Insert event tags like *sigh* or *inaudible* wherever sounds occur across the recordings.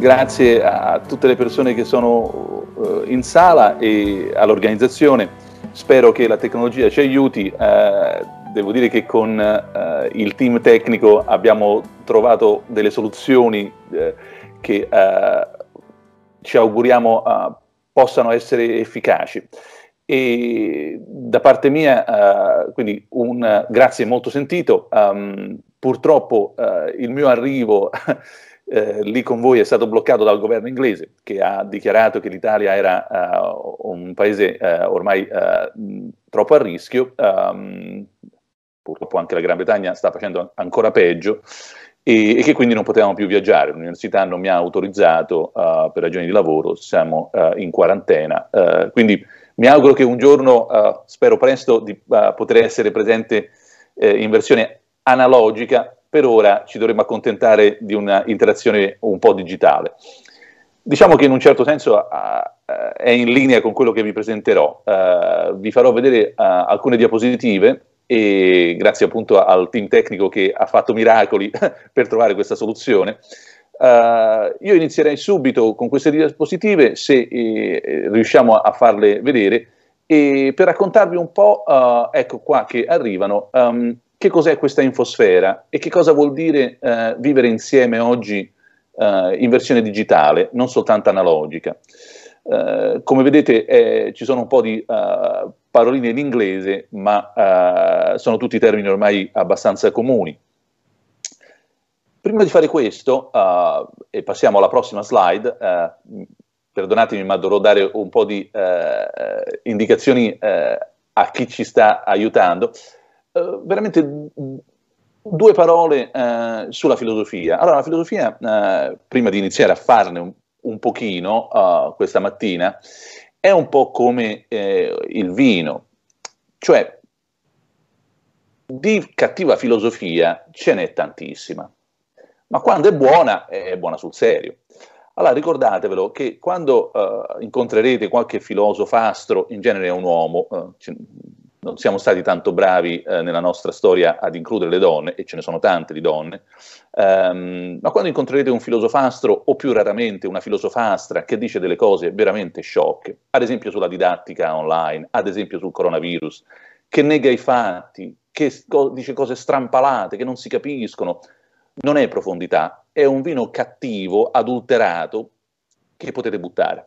grazie a tutte le persone che sono eh, in sala e all'organizzazione. Spero che la tecnologia ci aiuti. Eh, devo dire che con eh, il team tecnico abbiamo trovato delle soluzioni che ci auguriamo possano essere efficaci. E da parte mia, uh, quindi un uh, grazie molto sentito. Um, purtroppo uh, il mio arrivo eh, lì con voi è stato bloccato dal governo inglese che ha dichiarato che l'Italia era uh, un paese uh, ormai uh, troppo a rischio, um, purtroppo anche la Gran Bretagna sta facendo ancora peggio e, e che quindi non potevamo più viaggiare, l'università non mi ha autorizzato per ragioni di lavoro, siamo in quarantena, quindi mi auguro che un giorno, spero presto, di poter essere presente in versione analogica per ora ci dovremmo accontentare di un'interazione un po' digitale. Diciamo che in un certo senso ah, eh, è in linea con quello che vi presenterò. Eh, vi farò vedere eh, alcune diapositive e grazie appunto al team tecnico che ha fatto miracoli *laughs* per trovare questa soluzione. Uh, io inizierei subito con queste diapositive, se eh, riusciamo a, a, farle vedere, e per raccontarvi un po', uh, ecco qua che arrivano, um, che cos'è questa infosfera e che cosa vuol dire eh, vivere insieme oggi eh, in versione digitale, non soltanto analogica. Eh, come vedete eh, ci sono un po' di eh, paroline in inglese, ma eh, sono tutti termini ormai abbastanza comuni. Prima di fare questo, e passiamo alla prossima slide, perdonatemi ma dovrò dare un po' di indicazioni a chi ci sta aiutando, eh, veramente due parole eh, sulla filosofia. Allora, la filosofia, eh, prima di iniziare a farne un, un pochino eh, questa mattina, è un po' come eh, il vino, cioè di cattiva filosofia ce n'è tantissima, ma quando è buona, è buona sul serio. Allora ricordatevelo che quando uh, incontrerete qualche filosofastro, in genere è un uomo, uh, non siamo stati tanto bravi eh, nella nostra storia ad includere le donne, e ce ne sono tante di donne, ehm, ma quando incontrerete un filosofastro o più raramente una filosofastra che dice delle cose veramente sciocche, ad esempio sulla didattica online, ad esempio sul coronavirus, che nega i fatti, che co- dice cose strampalate, che non si capiscono, non è profondità, è un vino cattivo, adulterato, che potete buttare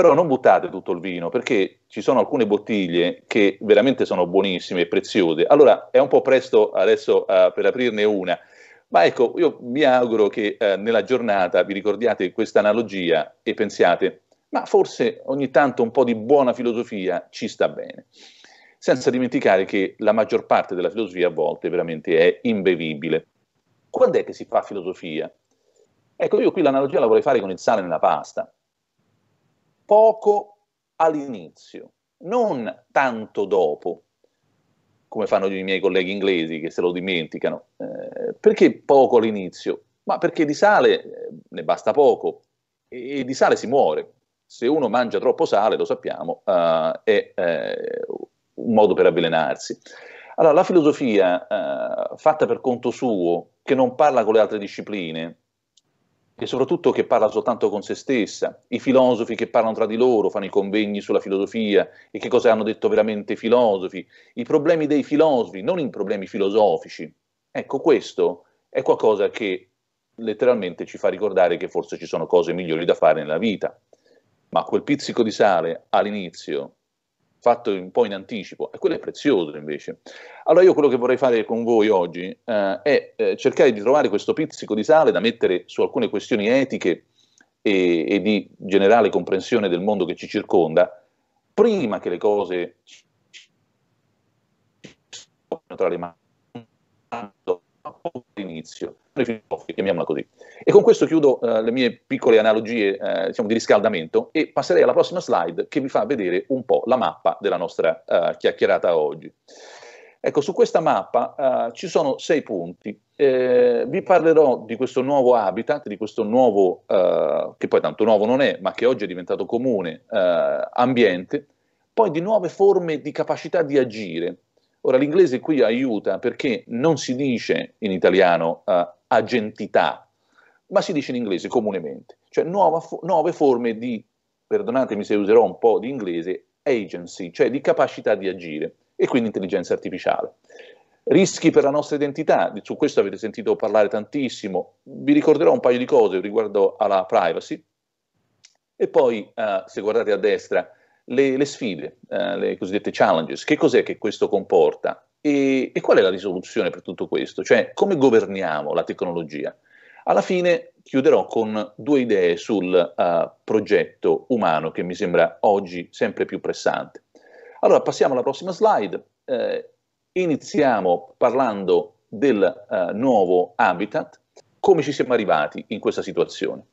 però non buttate tutto il vino perché ci sono alcune bottiglie che veramente sono buonissime e preziose. Allora è un po' presto adesso uh, per aprirne una, ma ecco, io mi auguro che uh, nella giornata vi ricordiate questa analogia e pensiate, ma forse ogni tanto un po' di buona filosofia ci sta bene. Senza dimenticare che la maggior parte della filosofia a volte veramente è imbevibile. Quando è che si fa filosofia? Ecco, io qui l'analogia la vorrei fare con il sale nella pasta poco all'inizio, non tanto dopo, come fanno i miei colleghi inglesi che se lo dimenticano. Eh, perché poco all'inizio? Ma perché di sale eh, ne basta poco e, e, di sale si muore. Se uno mangia troppo sale, lo sappiamo, eh, è eh, un modo per avvelenarsi. Allora, la filosofia eh, fatta per conto suo, che non parla con le altre discipline, e soprattutto che parla soltanto con se stessa, i filosofi che parlano tra di loro, fanno i convegni sulla filosofia e che cosa hanno detto veramente i filosofi, i problemi dei filosofi, non i problemi filosofici. Ecco, questo è qualcosa che letteralmente ci fa ricordare che forse ci sono cose migliori da fare nella vita. Ma quel pizzico di sale all'inizio fatto un po' in anticipo, e quello è prezioso invece. Allora io quello che vorrei fare con voi oggi eh, è eh, cercare di trovare questo pizzico di sale da mettere su alcune questioni etiche e, e di generale comprensione del mondo che ci circonda, prima che le cose tra le mani all'inizio, chiamiamola così. E con questo chiudo eh, le mie piccole analogie eh, diciamo, di riscaldamento e passerei alla prossima slide che vi fa vedere un po' la mappa della nostra eh, chiacchierata oggi. Ecco, su questa mappa eh, ci sono sei punti. Eh, vi parlerò di questo nuovo habitat, di questo nuovo, eh, che poi tanto nuovo non è, ma che oggi è diventato comune, ambiente, poi di nuove forme di capacità di agire, Ora l'inglese qui aiuta perché non si dice in italiano uh, agentità, ma si dice in inglese comunemente, cioè nuova, nuove forme di, perdonatemi se userò un po' di inglese, agency, cioè di capacità di agire e quindi intelligenza artificiale. Rischi per la nostra identità, su questo avete sentito parlare tantissimo, vi ricorderò un paio di cose riguardo alla privacy e poi uh, se guardate a destra le, le sfide, eh, le cosiddette challenges, che cos'è che questo comporta e, e qual è la risoluzione per tutto questo? Cioè come governiamo la tecnologia? Alla fine chiuderò con due idee sul uh, progetto umano che mi sembra oggi sempre più pressante. Allora passiamo alla prossima slide, eh, iniziamo parlando del uh, nuovo habitat, come ci siamo arrivati in questa situazione.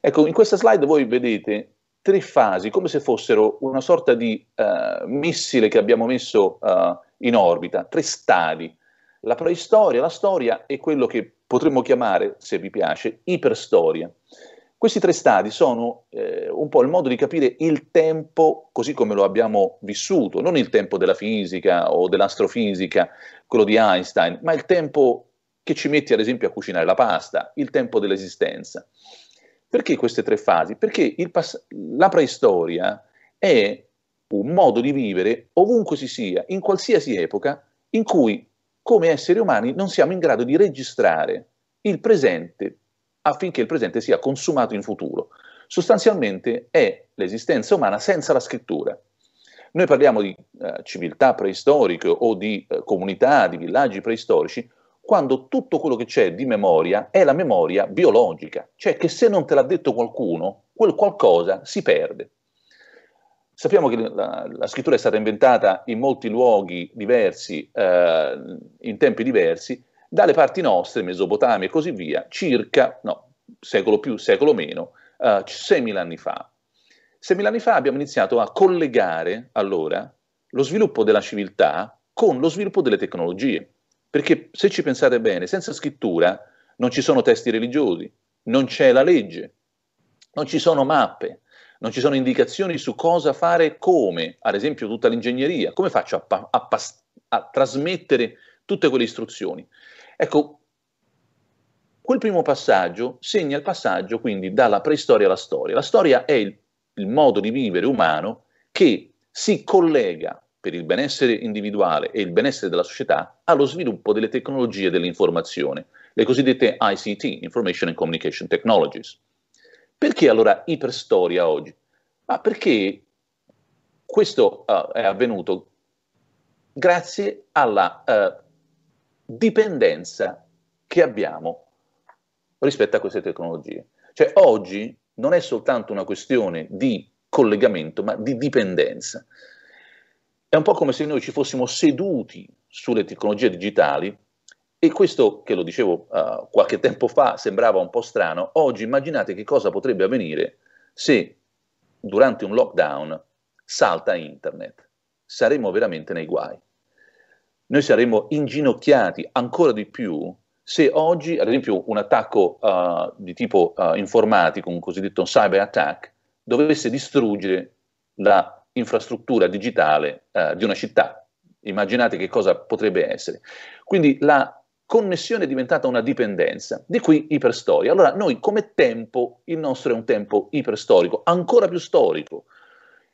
Ecco, in questa slide voi vedete tre fasi, come se fossero una sorta di uh, missile che abbiamo messo uh, in orbita, tre stadi. La preistoria, la storia e quello che potremmo chiamare, se vi piace, iperstoria. Questi tre stadi sono eh, un po' il modo di capire il tempo così come lo abbiamo vissuto, non il tempo della fisica o dell'astrofisica, quello di Einstein, ma il tempo che ci metti ad esempio a cucinare la pasta, il tempo dell'esistenza. Perché queste tre fasi? Perché pass- la preistoria è un modo di vivere ovunque si sia, in qualsiasi epoca, in cui come esseri umani non siamo in grado di registrare il presente affinché il presente sia consumato in futuro. Sostanzialmente è l'esistenza umana senza la scrittura. Noi parliamo di eh, civiltà preistoriche o di eh, comunità, di villaggi preistorici, quando tutto quello che c'è di memoria è la memoria biologica, cioè che se non te l'ha detto qualcuno, quel qualcosa si perde. Sappiamo che la, la scrittura è stata inventata in molti luoghi diversi, eh, in tempi diversi, dalle parti nostre, Mesopotamia e così via, circa, no, secolo più, secolo meno, eh, 6.000 anni fa. 6.000 anni fa abbiamo iniziato a collegare allora lo sviluppo della civiltà con lo sviluppo delle tecnologie. Perché se ci pensate bene, senza scrittura non ci sono testi religiosi, non c'è la legge, non ci sono mappe, non ci sono indicazioni su cosa fare e come, ad esempio tutta l'ingegneria, come faccio a, a, a trasmettere tutte quelle istruzioni. Ecco, quel primo passaggio segna il passaggio quindi dalla preistoria alla storia. La storia è il, il modo di vivere umano che si collega per il benessere individuale e il benessere della società allo sviluppo delle tecnologie dell'informazione, le cosiddette ICT, Information and Communication Technologies. Perché allora iperstoria oggi? Ma perché questo uh, è avvenuto grazie alla uh, dipendenza che abbiamo rispetto a queste tecnologie. Cioè oggi non è soltanto una questione di collegamento, ma di dipendenza. È un po' come se noi ci fossimo seduti sulle tecnologie digitali e questo, che lo dicevo uh, qualche tempo fa, sembrava un po' strano, oggi immaginate che cosa potrebbe avvenire se durante un lockdown salta internet. Saremmo veramente nei guai. Noi saremmo inginocchiati ancora di più se oggi, ad esempio, un attacco uh, di tipo uh, informatico, un cosiddetto cyber attack, dovesse distruggere la infrastruttura digitale eh, di una città. Immaginate che cosa potrebbe essere. Quindi la connessione è diventata una dipendenza, di qui iperstoria. Allora noi come tempo, il nostro è un tempo iperstorico, ancora più storico.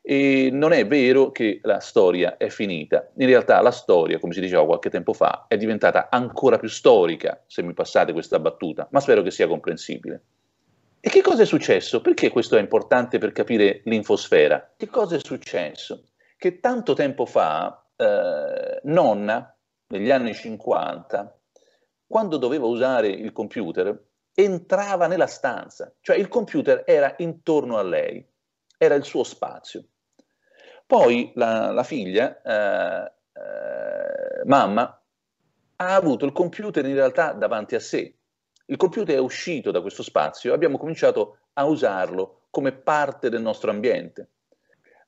E non è vero che la storia è finita, in realtà la storia, come si diceva qualche tempo fa, è diventata ancora più storica, se mi passate questa battuta, ma spero che sia comprensibile. E che cosa è successo? Perché questo è importante per capire l'infosfera? Che cosa è successo? Che tanto tempo fa, eh, nonna, negli anni 50, quando doveva usare il computer, entrava nella stanza, cioè il computer era intorno a lei, era il suo spazio. Poi la, la figlia, eh, eh, mamma, ha avuto il computer in realtà davanti a sé, il computer è uscito da questo spazio e abbiamo cominciato a usarlo come parte del nostro ambiente.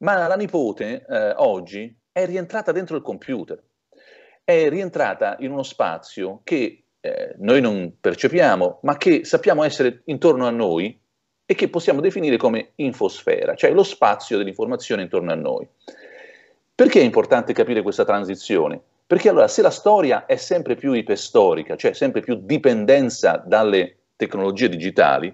Ma la nipote eh, oggi è rientrata dentro il computer, è rientrata in uno spazio che eh, noi non percepiamo, ma che sappiamo essere intorno a noi e che possiamo definire come infosfera, cioè lo spazio dell'informazione intorno a noi. Perché è importante capire questa transizione? Perché allora se la storia è sempre più iperstorica, cioè sempre più dipendenza dalle tecnologie digitali,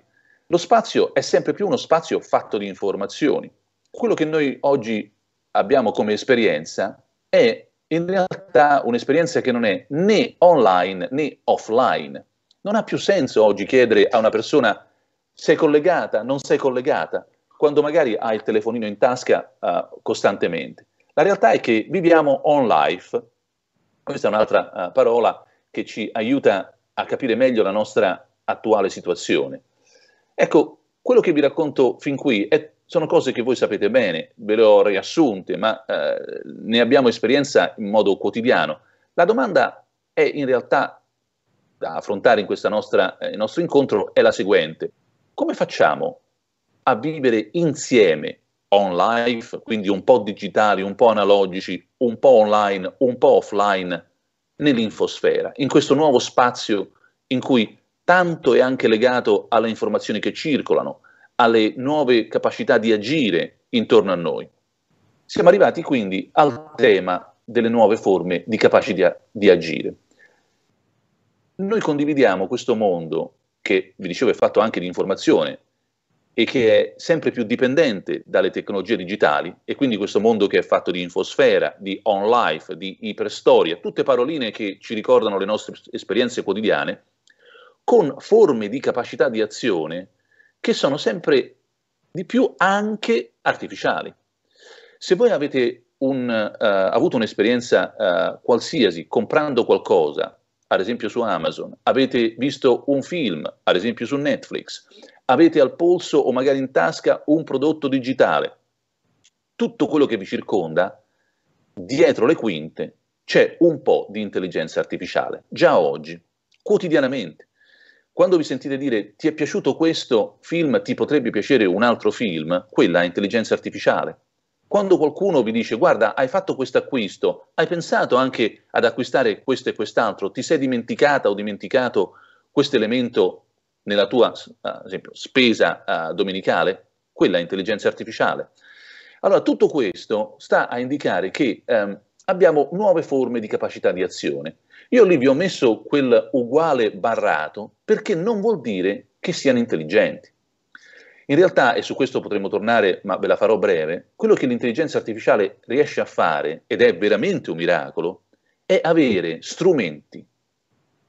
lo spazio è sempre più uno spazio fatto di informazioni. Quello che noi oggi abbiamo come esperienza è in realtà un'esperienza che non è né online né offline. Non ha più senso oggi chiedere a una persona sei collegata, non sei collegata, quando magari ha il telefonino in tasca uh, costantemente. La realtà è che viviamo on life questa è un'altra uh, parola che ci aiuta a capire meglio la nostra attuale situazione. Ecco, quello che vi racconto fin qui è, sono cose che voi sapete bene, ve le ho riassunte, ma eh, ne abbiamo esperienza in modo quotidiano. La domanda è in realtà da affrontare in questo eh, nostro incontro è la seguente. Come facciamo a vivere insieme on life, quindi un po' digitali, un po' analogici, un po' online, un po' offline, nell'infosfera, in questo nuovo spazio in cui tanto è anche legato alle informazioni che circolano, alle nuove capacità di agire intorno a noi. Siamo arrivati quindi al tema delle nuove forme di capacità di agire. Noi condividiamo questo mondo che, vi dicevo, è fatto anche di informazione, e che è sempre più dipendente dalle tecnologie digitali e quindi questo mondo che è fatto di infosfera, di on life, di iperstoria, tutte paroline che ci ricordano le nostre esperienze quotidiane, con forme di capacità di azione che sono sempre di più anche artificiali. Se voi avete un, uh, avuto un'esperienza uh, qualsiasi comprando qualcosa, ad esempio su Amazon, avete visto un film, ad esempio su Netflix, avete al polso o magari in tasca un prodotto digitale. Tutto quello che vi circonda, dietro le quinte, c'è un po' di intelligenza artificiale, già oggi, quotidianamente. Quando vi sentite dire ti è piaciuto questo film, ti potrebbe piacere un altro film, quella è intelligenza artificiale. Quando qualcuno vi dice guarda hai fatto questo acquisto, hai pensato anche ad acquistare questo e quest'altro, ti sei dimenticata o dimenticato questo elemento nella tua ah, esempio, spesa ah, domenicale, quella è intelligenza artificiale. Allora tutto questo sta a indicare che ehm, abbiamo nuove forme di capacità di azione. Io lì vi ho messo quel uguale barrato perché non vuol dire che siano intelligenti. In realtà, e su questo potremmo tornare, ma ve la farò breve, quello che l'intelligenza artificiale riesce a fare, ed è veramente un miracolo, è avere strumenti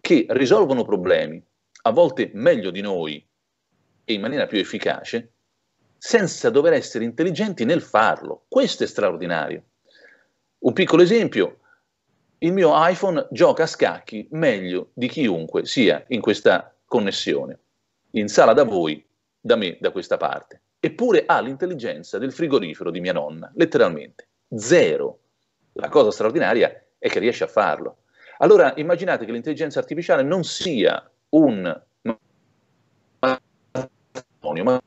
che risolvono problemi a volte meglio di noi e in maniera più efficace, senza dover essere intelligenti nel farlo. Questo è straordinario. Un piccolo esempio, il mio iPhone gioca a scacchi meglio di chiunque sia in questa connessione, in sala da voi, da me, da questa parte. Eppure ha l'intelligenza del frigorifero di mia nonna, letteralmente. Zero. La cosa straordinaria è che riesce a farlo. Allora immaginate che l'intelligenza artificiale non sia un matrimonio, ma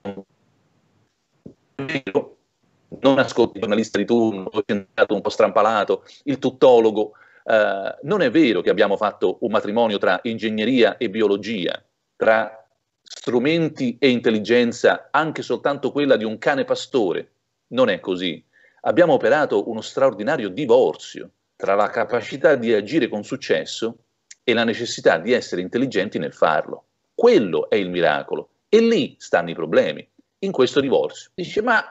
non ascolti il giornalista di turno, un po' strampalato, il tuttologo. Eh, non è vero che abbiamo fatto un matrimonio tra ingegneria e biologia, tra strumenti e intelligenza, anche soltanto quella di un cane pastore. Non è così. Abbiamo operato uno straordinario divorzio tra la capacità di agire con successo e la necessità di essere intelligenti nel farlo. Quello è il miracolo e lì stanno i problemi, in questo divorzio. Dice, ma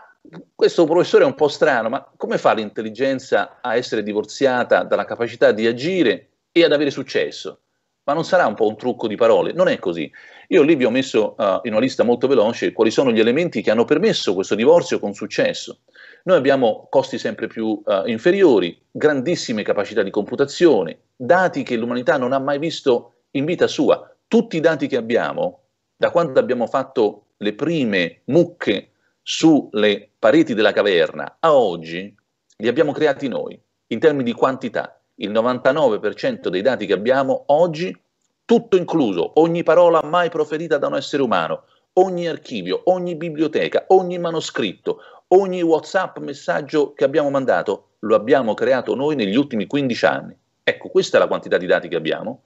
questo professore è un po' strano, ma come fa l'intelligenza a essere divorziata dalla capacità di agire e ad avere successo? Ma non sarà un po' un trucco di parole? Non è così. Io lì vi ho messo uh, in una lista molto veloce quali sono gli elementi che hanno permesso questo divorzio con successo. Noi abbiamo costi sempre più eh, inferiori, grandissime capacità di computazione, dati che l'umanità non ha mai visto in vita sua. Tutti i dati che abbiamo, da quando abbiamo fatto le prime mucche sulle pareti della caverna a oggi, li abbiamo creati noi, in termini di quantità. Il 99% dei dati che abbiamo oggi, tutto incluso, ogni parola mai proferita da un essere umano, ogni archivio, ogni biblioteca, ogni manoscritto, ogni WhatsApp messaggio che abbiamo mandato lo abbiamo creato noi negli ultimi 15 anni. Ecco, questa è la quantità di dati che abbiamo.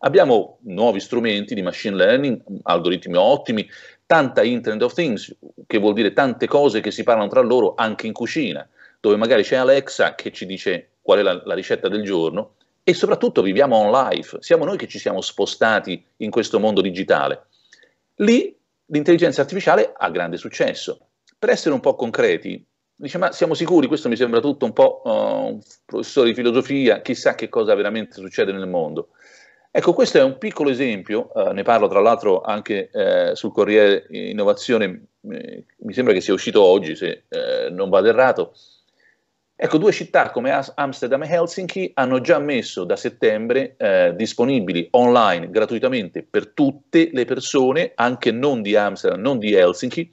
Abbiamo nuovi strumenti di machine learning, algoritmi ottimi, tanta Internet of Things, che vuol dire tante cose che si parlano tra loro anche in cucina, dove magari c'è Alexa che ci dice qual è la, la ricetta del giorno e soprattutto viviamo on life, siamo noi che ci siamo spostati in questo mondo digitale. Lì l'intelligenza artificiale ha grande successo per essere un po' concreti, dice ma siamo sicuri, questo mi sembra tutto un po' uh, un professore di filosofia, chissà che cosa veramente succede nel mondo. Ecco, questo è un piccolo esempio, uh, ne parlo tra l'altro anche uh, sul Corriere Innovazione, mi sembra che sia uscito oggi se non vado errato. Ecco, due città come Amsterdam e Helsinki hanno già messo da settembre disponibili online gratuitamente per tutte le persone, anche non di Amsterdam, non di Helsinki,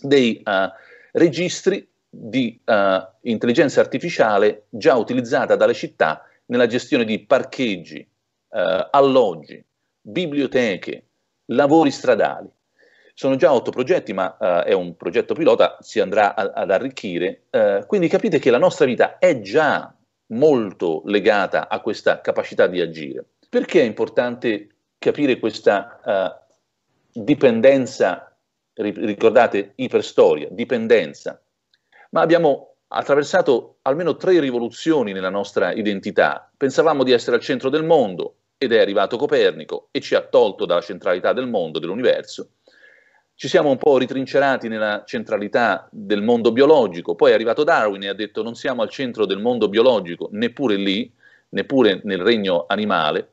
dei uh, registri di uh, intelligenza artificiale già utilizzata dalle città nella gestione di parcheggi, uh, alloggi, biblioteche, lavori stradali. Sono già otto progetti, ma è un progetto pilota, si andrà a, ad arricchire. quindi capite che la nostra vita è già molto legata a questa capacità di agire. Perché è importante capire questa dipendenza ricordate iperstoria, dipendenza, ma abbiamo attraversato almeno tre rivoluzioni nella nostra identità. Pensavamo di essere al centro del mondo ed è arrivato Copernico e ci ha tolto dalla centralità del mondo, dell'universo. Ci siamo un po' ritrincerati nella centralità del mondo biologico, poi è arrivato Darwin e ha detto non siamo al centro del mondo biologico, neppure lì, neppure nel regno animale.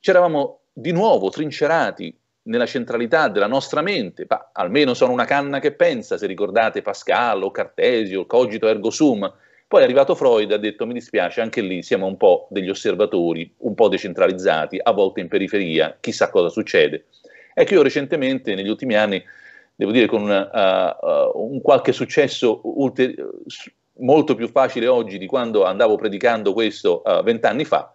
Ci eravamo di nuovo trincerati nella centralità della nostra mente, ma almeno sono una canna che pensa, se ricordate Pascal o Cartesio, cogito ergo sum. Poi è arrivato Freud e ha detto mi dispiace, anche lì siamo un po' degli osservatori, un po' decentralizzati, a volte in periferia, chissà cosa succede. Ecco, io recentemente, negli ultimi anni, devo dire con uh, uh, un qualche successo molto più facile oggi di quando andavo predicando questo eh, vent'anni uh, fa,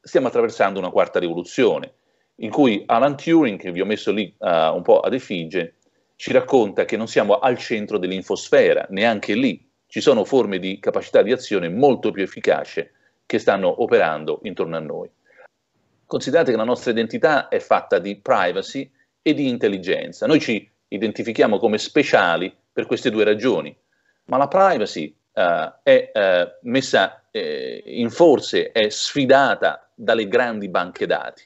stiamo attraversando una quarta rivoluzione in cui Alan Turing, che vi ho messo lì uh, un po' ad effigie, ci racconta che non siamo al centro dell'infosfera, neanche lì. Ci sono forme di capacità di azione molto più efficace che stanno operando intorno a noi. Considerate che la nostra identità è fatta di privacy e di intelligenza. Noi ci identifichiamo come speciali per queste due ragioni, ma la privacy uh, è uh, messa eh, in forze, è sfidata dalle grandi banche dati.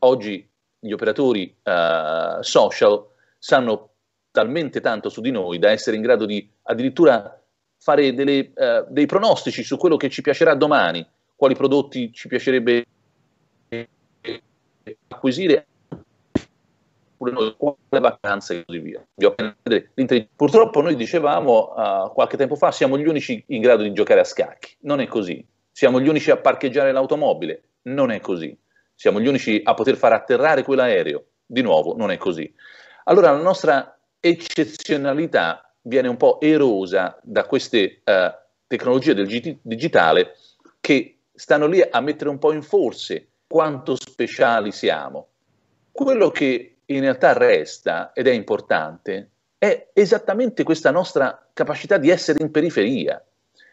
Oggi gli operatori eh, social sanno talmente tanto su di noi da essere in grado di addirittura fare delle, eh, dei pronostici su quello che ci piacerà domani, quali prodotti ci piacerebbe acquisire, quale vacanze e così via. Purtroppo noi dicevamo uh, qualche tempo fa siamo gli unici in grado di giocare a scacchi, non è così. Siamo gli unici a parcheggiare l'automobile, non è così siamo gli unici a poter far atterrare quell'aereo. Di nuovo, non è così. Allora la nostra eccezionalità viene un po' erosa da queste eh, tecnologie del g- digitale che stanno lì a mettere un po' in forse quanto speciali siamo. Quello che in realtà resta ed è importante è esattamente questa nostra capacità di essere in periferia,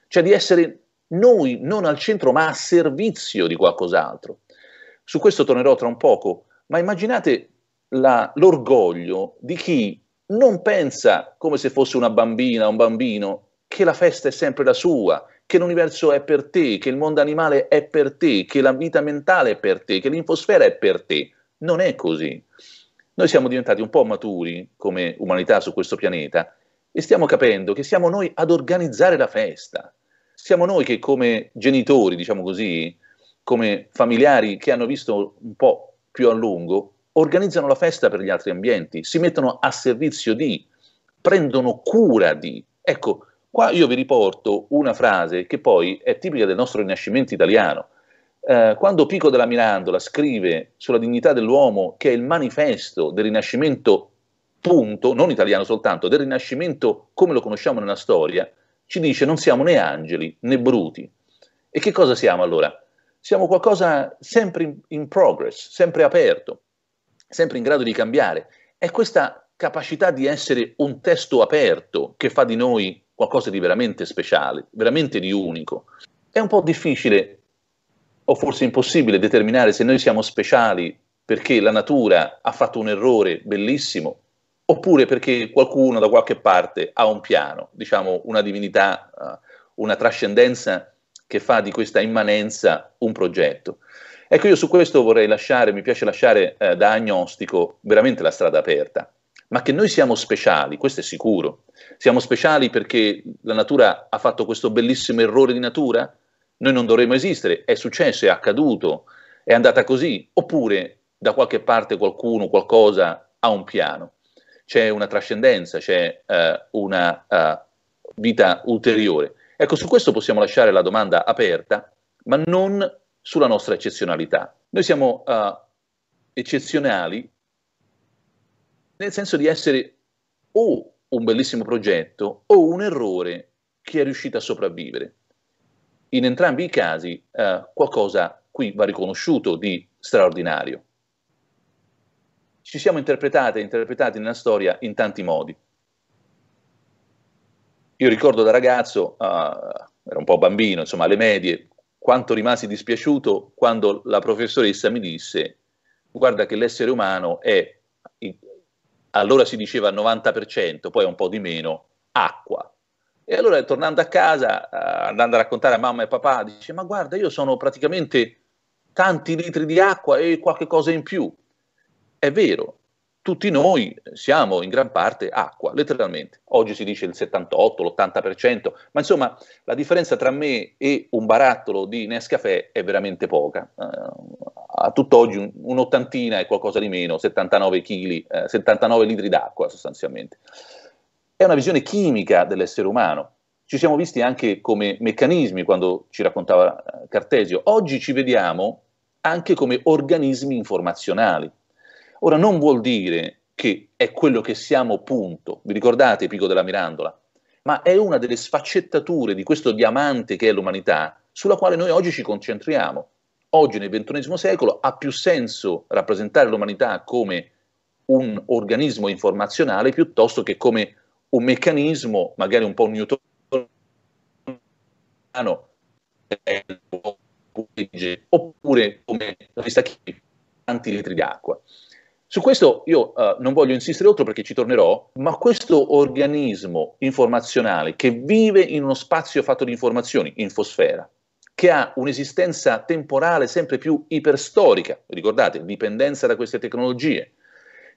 cioè di essere noi non al centro ma a servizio di qualcos'altro. Su questo tornerò tra un poco, ma immaginate la, l'orgoglio di chi non pensa come se fosse una bambina, un bambino, che la festa è sempre la sua, che l'universo è per te, che il mondo animale è per te, che la vita mentale è per te, che l'infosfera è per te. Non è così. Noi siamo diventati un po' maturi come umanità su questo pianeta e stiamo capendo che siamo noi ad organizzare la festa. Siamo noi che come genitori, diciamo così, come familiari che hanno visto un po' più a lungo, organizzano la festa per gli altri ambienti, si mettono a servizio di, prendono cura di. Ecco, qua io vi riporto una frase che poi è tipica del nostro rinascimento italiano. Eh, quando Pico della Mirandola scrive sulla dignità dell'uomo, che è il manifesto del rinascimento, punto, non italiano soltanto, del rinascimento come lo conosciamo nella storia, ci dice non siamo né angeli né bruti. E che cosa siamo allora? siamo qualcosa sempre in, in progress, sempre aperto, sempre in grado di cambiare. È questa capacità di essere un testo aperto che fa di noi qualcosa di veramente speciale, veramente di unico. È un po' difficile o forse impossibile determinare se noi siamo speciali perché la natura ha fatto un errore bellissimo oppure perché qualcuno da qualche parte ha un piano, diciamo una divinità, eh, una trascendenza che fa di questa immanenza un progetto. Ecco, io su questo vorrei lasciare, mi piace lasciare eh, da agnostico veramente la strada aperta, ma che noi siamo speciali, questo è sicuro. Siamo speciali perché la natura ha fatto questo bellissimo errore di natura? Noi non dovremmo esistere, è successo, è accaduto, è andata così, oppure da qualche parte qualcuno, qualcosa ha un piano, c'è una trascendenza, c'è eh, una eh, vita ulteriore. Ecco, su questo possiamo lasciare la domanda aperta, ma non sulla nostra eccezionalità. Noi siamo uh, eccezionali nel senso di essere o un bellissimo progetto o un errore che è riuscito a sopravvivere. In entrambi i casi uh, qualcosa qui va riconosciuto di straordinario. Ci siamo interpretati e interpretati nella storia in tanti modi. Io ricordo da ragazzo, ah, era un po' bambino, insomma alle medie, quanto rimasi dispiaciuto quando la professoressa mi disse guarda che l'essere umano è, allora si diceva al 90%, poi un po' di meno, acqua. E allora tornando a casa, ah, andando a raccontare a mamma e papà, dice ma guarda io sono praticamente tanti litri di acqua e qualche cosa in più. È vero, tutti noi siamo in gran parte acqua, letteralmente. Oggi si dice il 78, l'80%, ma insomma la differenza tra me e un barattolo di Nescafè è veramente poca. Uh, a tutt'oggi un'ottantina e qualcosa di meno, 79 kg, uh, 79 litri d'acqua sostanzialmente. È una visione chimica dell'essere umano. Ci siamo visti anche come meccanismi quando ci raccontava eh, Cartesio. Oggi ci vediamo anche come organismi informazionali. Ora non vuol dire che è quello che siamo, punto. Vi ricordate Pico della Mirandola? Ma è una delle sfaccettature di questo diamante che è l'umanità, sulla quale noi oggi ci concentriamo. Oggi nel XXI secolo ha più senso rappresentare l'umanità come un organismo informazionale piuttosto che come un meccanismo, magari un po' newtoniano, oppure come la vista chimica, tanti litri d'acqua. Su questo io uh, non voglio insistere oltre perché ci tornerò, ma questo organismo informazionale che vive in uno spazio fatto di informazioni, infosfera, che ha un'esistenza temporale sempre più iperstorica, ricordate, dipendenza da queste tecnologie,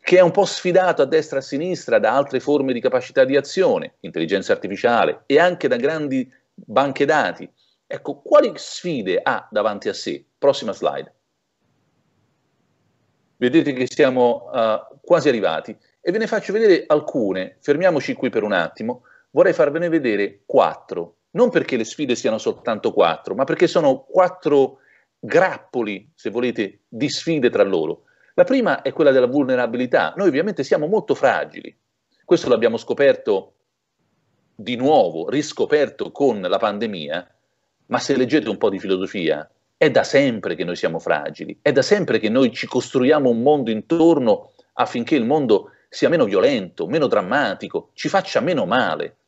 che è un po' sfidato a destra e a sinistra da altre forme di capacità di azione, intelligenza artificiale e anche da grandi banche dati. Ecco, quali sfide ha davanti a sé? Prossima slide vedete che siamo uh, quasi arrivati e ve ne faccio vedere alcune, fermiamoci qui per un attimo, vorrei farvene vedere quattro, non perché le sfide siano soltanto quattro, ma perché sono quattro grappoli, se volete, di sfide tra loro. La prima è quella della vulnerabilità, noi ovviamente siamo molto fragili, questo l'abbiamo scoperto di nuovo, riscoperto con la pandemia, ma se leggete un po' di filosofia, è da sempre che noi siamo fragili, è da sempre che noi ci costruiamo un mondo intorno affinché il mondo sia meno violento, meno drammatico, ci faccia meno male.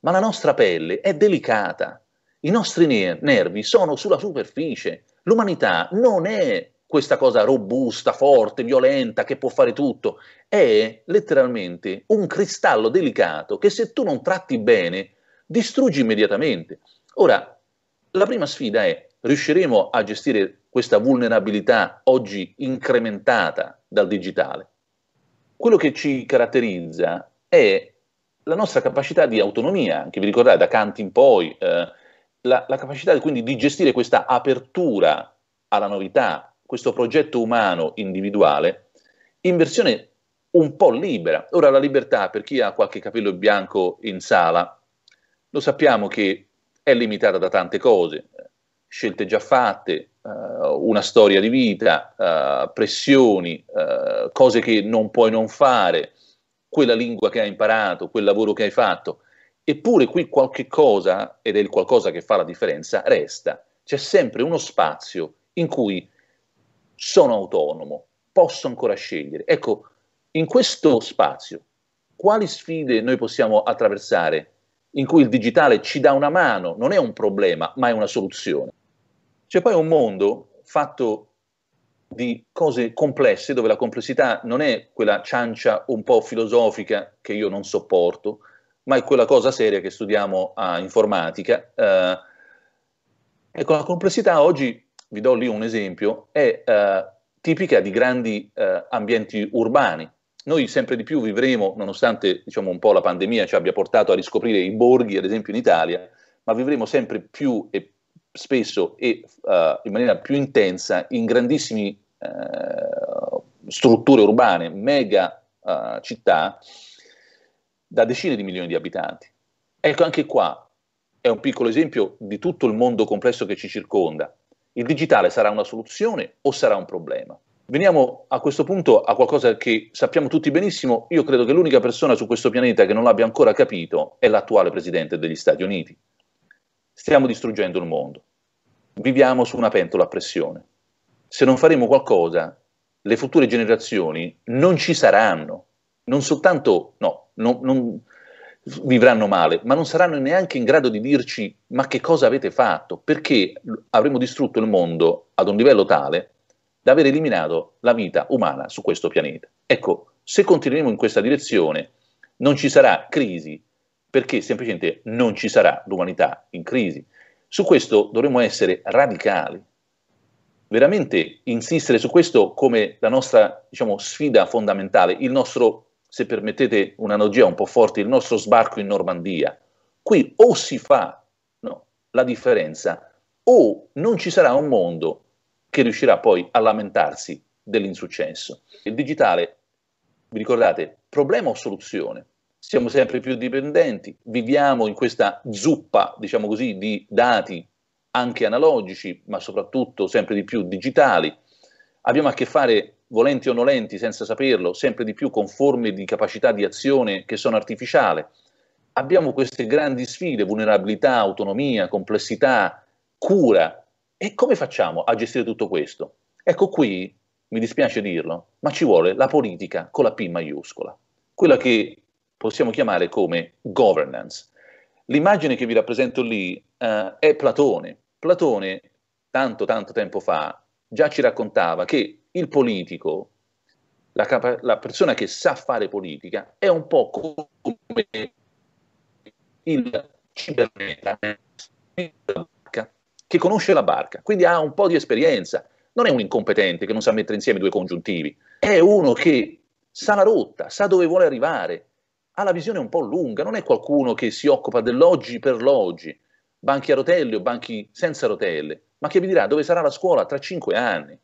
Ma la nostra pelle è delicata, i nostri nervi sono sulla superficie, l'umanità non è questa cosa robusta, forte, violenta, che può fare tutto, è letteralmente un cristallo delicato che se tu non tratti bene distruggi immediatamente. Ora, la prima sfida è riusciremo a gestire questa vulnerabilità oggi incrementata dal digitale? Quello che ci caratterizza è la nostra capacità di autonomia, anche vi ricordate da Kant in poi, eh, la, la, capacità quindi di gestire questa apertura alla novità, questo progetto umano individuale, in versione un po' libera. Ora la libertà, per chi ha qualche capello bianco in sala, lo sappiamo che è limitata da tante cose, scelte già fatte, eh, una storia di vita, eh, pressioni, eh, cose che non puoi non fare, quella lingua che hai imparato, quel lavoro che hai fatto. Eppure qui qualche cosa, ed è il qualcosa che fa la differenza, resta. C'è sempre uno spazio in cui sono autonomo, posso ancora scegliere. Ecco, in questo spazio, quali sfide noi possiamo attraversare in cui il digitale ci dà una mano, non è un problema, ma è una soluzione? C'è poi un mondo fatto di cose complesse, dove la complessità non è quella ciancia un po' filosofica che io non sopporto, ma è quella cosa seria che studiamo a informatica. Eh, ecco, la complessità oggi, vi do lì un esempio, è eh, tipica di grandi eh, ambienti urbani. Noi sempre di più vivremo, nonostante diciamo, un po' la pandemia ci abbia portato a riscoprire i borghi, ad esempio in Italia, ma vivremo sempre più e spesso e uh, in maniera più intensa in grandissime uh, strutture urbane, mega uh, città, da decine di milioni di abitanti. Ecco, anche qua è un piccolo esempio di tutto il mondo complesso che ci circonda. Il digitale sarà una soluzione o sarà un problema? Veniamo a questo punto a qualcosa che sappiamo tutti benissimo, io credo che l'unica persona su questo pianeta che non l'abbia ancora capito è l'attuale presidente degli Stati Uniti stiamo distruggendo il mondo. Viviamo su una pentola a pressione. Se non faremo qualcosa, le future generazioni non ci saranno. Non soltanto, no, non, non vivranno male, ma non saranno neanche in grado di dirci ma che cosa avete fatto, perché avremo distrutto il mondo ad un livello tale da aver eliminato la vita umana su questo pianeta. Ecco, se continueremo in questa direzione, non ci sarà crisi, perché semplicemente non ci sarà l'umanità in crisi. Su questo dovremmo essere radicali, veramente insistere su questo come la nostra diciamo, sfida fondamentale, il nostro, se permettete un'analogia un po' forte, il nostro sbarco in Normandia. Qui o si fa no, la differenza o non ci sarà un mondo che riuscirà poi a lamentarsi dell'insuccesso. Il digitale, vi ricordate, problema o soluzione? siamo sempre più dipendenti, viviamo in questa zuppa, diciamo così, di dati anche analogici, ma soprattutto sempre di più digitali. Abbiamo a che fare, volenti o nolenti, senza saperlo, sempre di più con forme di capacità di azione che sono artificiali. Abbiamo queste grandi sfide, vulnerabilità, autonomia, complessità, cura. E come facciamo a gestire tutto questo? Ecco qui, mi dispiace dirlo, ma ci vuole la politica con la P maiuscola, quella che possiamo chiamare come governance. L'immagine che vi rappresento lì eh, è Platone. Platone, tanto tanto tempo fa, già ci raccontava che il politico, la, capa- la persona che sa fare politica, è un po' come il cibernetico che conosce la barca, quindi ha un po' di esperienza. Non è un incompetente che non sa mettere insieme due congiuntivi, è uno che sa la rotta, sa dove vuole arrivare, ha la visione un po' lunga, non è qualcuno che si occupa dell'oggi per l'oggi, banchi a rotelle o banchi senza rotelle, ma che vi dirà dove sarà la scuola tra cinque anni.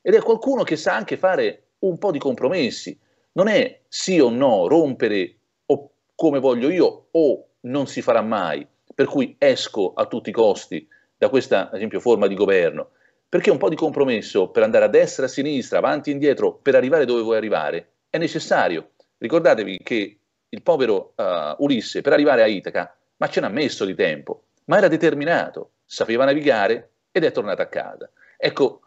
Ed è qualcuno che sa anche fare un po' di compromessi, non è sì o no rompere o come voglio io o non si farà mai, per cui esco a tutti i costi da questa, ad esempio, forma di governo, perché un po' di compromesso per andare a destra, a sinistra, avanti e indietro, per arrivare dove vuoi arrivare, è necessario. Ricordatevi che il povero uh, Ulisse per arrivare a Itaca, ma ce n'ha messo di tempo, ma era determinato, sapeva navigare ed è tornato a casa. Ecco,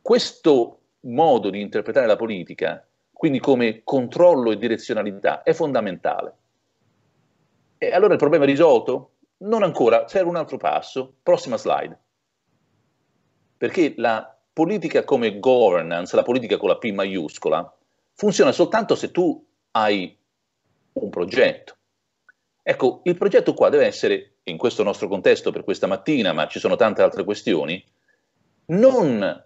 questo modo di interpretare la politica, quindi come controllo e direzionalità, è fondamentale. E allora il problema è risolto? Non ancora, serve un altro passo. Prossima slide. Perché la politica come governance, la politica con la P maiuscola, funziona soltanto se tu hai un progetto. Ecco, il progetto qua deve essere, in questo nostro contesto per questa mattina, ma ci sono tante altre questioni, non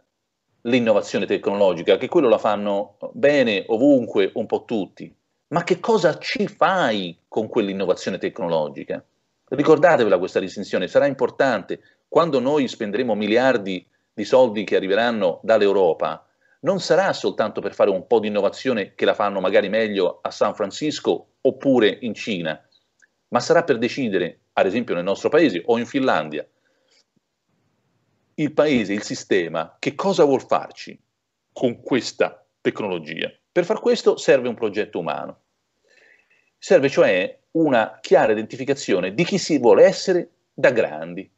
l'innovazione tecnologica, che quello la fanno bene ovunque, un po' tutti, ma che cosa ci fai con quell'innovazione tecnologica? Ricordatevela questa distinzione, sarà importante. Quando noi spenderemo miliardi di soldi che arriveranno dall'Europa, non sarà soltanto per fare un po' di innovazione che la fanno magari meglio a San Francisco oppure in Cina, ma sarà per decidere, ad esempio nel nostro paese o in Finlandia, il paese, il sistema, che cosa vuol farci con questa tecnologia. Per far questo serve un progetto umano, serve cioè una chiara identificazione di chi si vuole essere da grandi.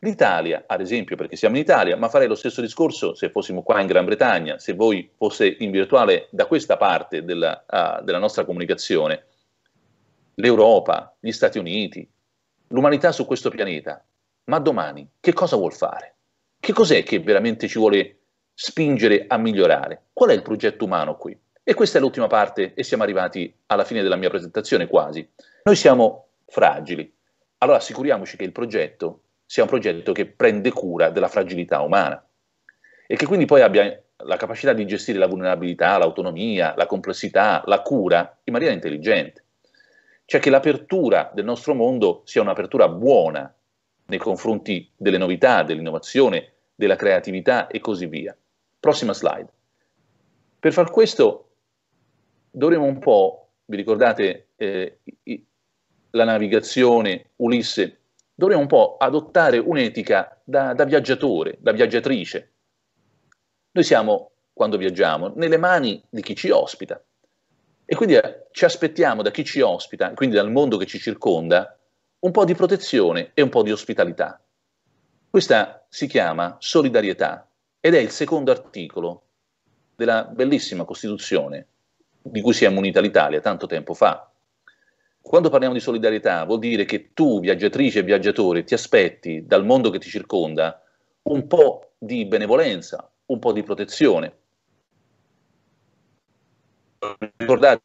L'Italia, ad esempio, perché siamo in Italia, ma farei lo stesso discorso se fossimo qua in Gran Bretagna, se voi fosse in virtuale da questa parte della, uh, della nostra comunicazione l'Europa, gli Stati Uniti, l'umanità su questo pianeta, ma domani che cosa vuol fare? Che cos'è che veramente ci vuole spingere a migliorare? Qual è il progetto umano qui? E questa è l'ultima parte e siamo arrivati alla fine della mia presentazione quasi. Noi siamo fragili, allora assicuriamoci che il progetto sia un progetto che prende cura della fragilità umana e che quindi poi abbia la capacità di gestire la vulnerabilità, l'autonomia, la complessità, la cura in maniera intelligente cioè che l'apertura del nostro mondo sia un'apertura buona nei confronti delle novità, dell'innovazione, della creatività e così via. Prossima slide. Per far questo dovremo un po', vi ricordate eh, la navigazione, Ulisse, dovremo un po' adottare un'etica da, da viaggiatore, da viaggiatrice. Noi siamo, quando viaggiamo, nelle mani di chi ci ospita. E quindi eh, ci aspettiamo da chi ci ospita, quindi dal mondo che ci circonda, un po' di protezione e un po' di ospitalità. Questa si chiama solidarietà ed è il secondo articolo della bellissima Costituzione di cui si è munita l'Italia tanto tempo fa. Quando parliamo di solidarietà vuol dire che tu, viaggiatrice e viaggiatore, ti aspetti dal mondo che ti circonda un po' di benevolenza, un po' di protezione, ricordate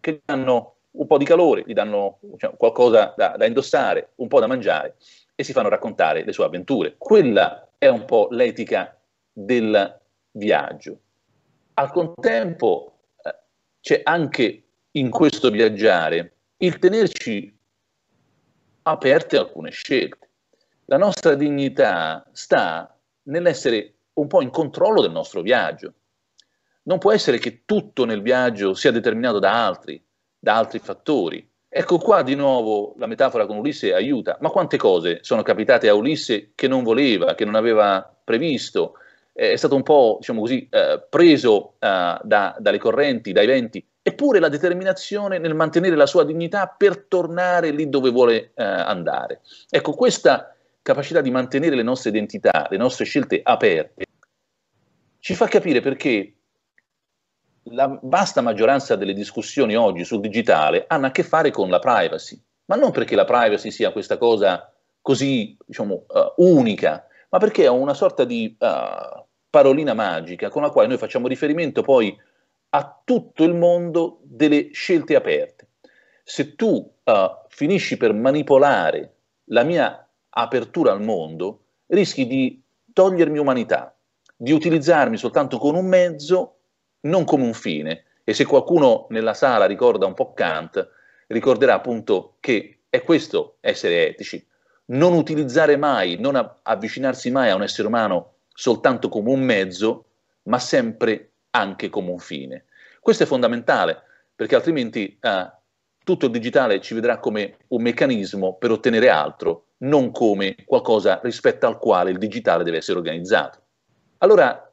che danno un po' di calore, gli danno diciamo, qualcosa da, da, indossare, un po' da mangiare e si fanno raccontare le sue avventure. Quella è un po' l'etica del viaggio. Al contempo eh, c'è anche in questo viaggiare il tenerci aperte alcune scelte. La nostra dignità sta nell'essere un po' in controllo del nostro viaggio. Non può essere che tutto nel viaggio sia determinato da altri, da altri fattori. Ecco qua di nuovo la metafora con Ulisse aiuta, ma quante cose sono capitate a Ulisse che non voleva, che non aveva previsto, eh, è stato un po' diciamo così, eh, preso eh, da, dalle correnti, dai venti, eppure la determinazione nel mantenere la sua dignità per tornare lì dove vuole eh, andare. Ecco, questa capacità di mantenere le nostre identità, le nostre scelte aperte, ci fa capire perché la vasta maggioranza delle discussioni oggi sul digitale hanno a che fare con la privacy, ma non perché la privacy sia questa cosa così diciamo, uh, unica, ma perché è una sorta di uh, parolina magica con la quale noi facciamo riferimento poi a tutto il mondo delle scelte aperte. Se tu uh, finisci per manipolare la mia apertura al mondo, rischi di togliermi umanità, di utilizzarmi soltanto con un mezzo, non come un fine. E se qualcuno nella sala ricorda un po' Kant, ricorderà appunto che è questo essere etici, non utilizzare mai, non avvicinarsi mai a un essere umano soltanto come un mezzo, ma sempre anche come un fine. Questo è fondamentale, perché altrimenti eh, tutto il digitale ci vedrà come un meccanismo per ottenere altro non come qualcosa rispetto al quale il digitale deve essere organizzato. Allora,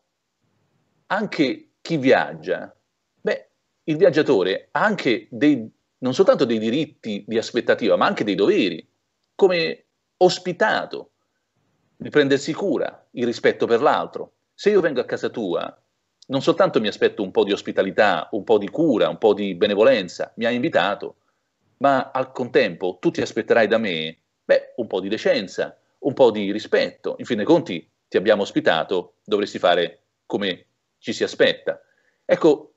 anche chi viaggia, beh, il viaggiatore ha anche dei, non soltanto dei diritti di aspettativa, ma anche dei doveri, come ospitato, di prendersi cura, il rispetto per l'altro. Se io vengo a casa tua, non soltanto mi aspetto un po' di ospitalità, un po' di cura, un po' di benevolenza, mi hai invitato, ma al contempo tu ti aspetterai da me Beh, un po' di decenza, un po' di rispetto. In fin dei conti ti abbiamo ospitato, dovresti fare come ci si aspetta. Ecco,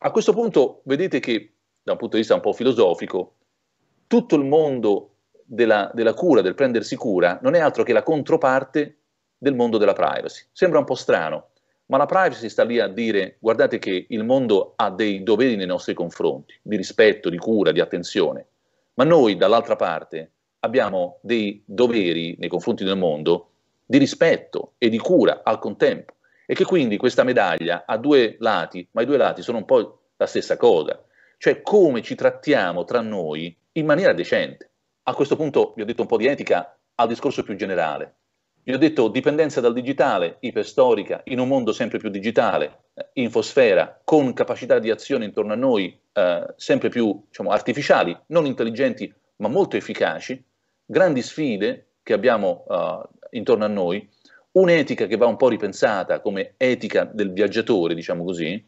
a questo punto vedete che da un punto di vista un po' filosofico, tutto il mondo della, della cura, del prendersi cura, non è altro che la controparte del mondo della privacy. Sembra un po' strano, ma la privacy sta lì a dire guardate che il mondo ha dei doveri nei nostri confronti, di rispetto, di cura, di attenzione, ma noi dall'altra parte abbiamo dei doveri nei confronti del mondo di rispetto e di cura al contempo e che quindi questa medaglia ha due lati, ma i due lati sono un po' la stessa cosa, cioè come ci trattiamo tra noi in maniera decente. A questo punto vi ho detto un po' di etica al discorso più generale. Vi ho detto dipendenza dal digitale, iperstorica, in un mondo sempre più digitale, eh, infosfera, con capacità di azione intorno a noi eh, sempre più diciamo, artificiali, non intelligenti ma molto efficaci, grandi sfide che abbiamo uh, intorno a noi, un'etica che va un po' ripensata come etica del viaggiatore, diciamo così,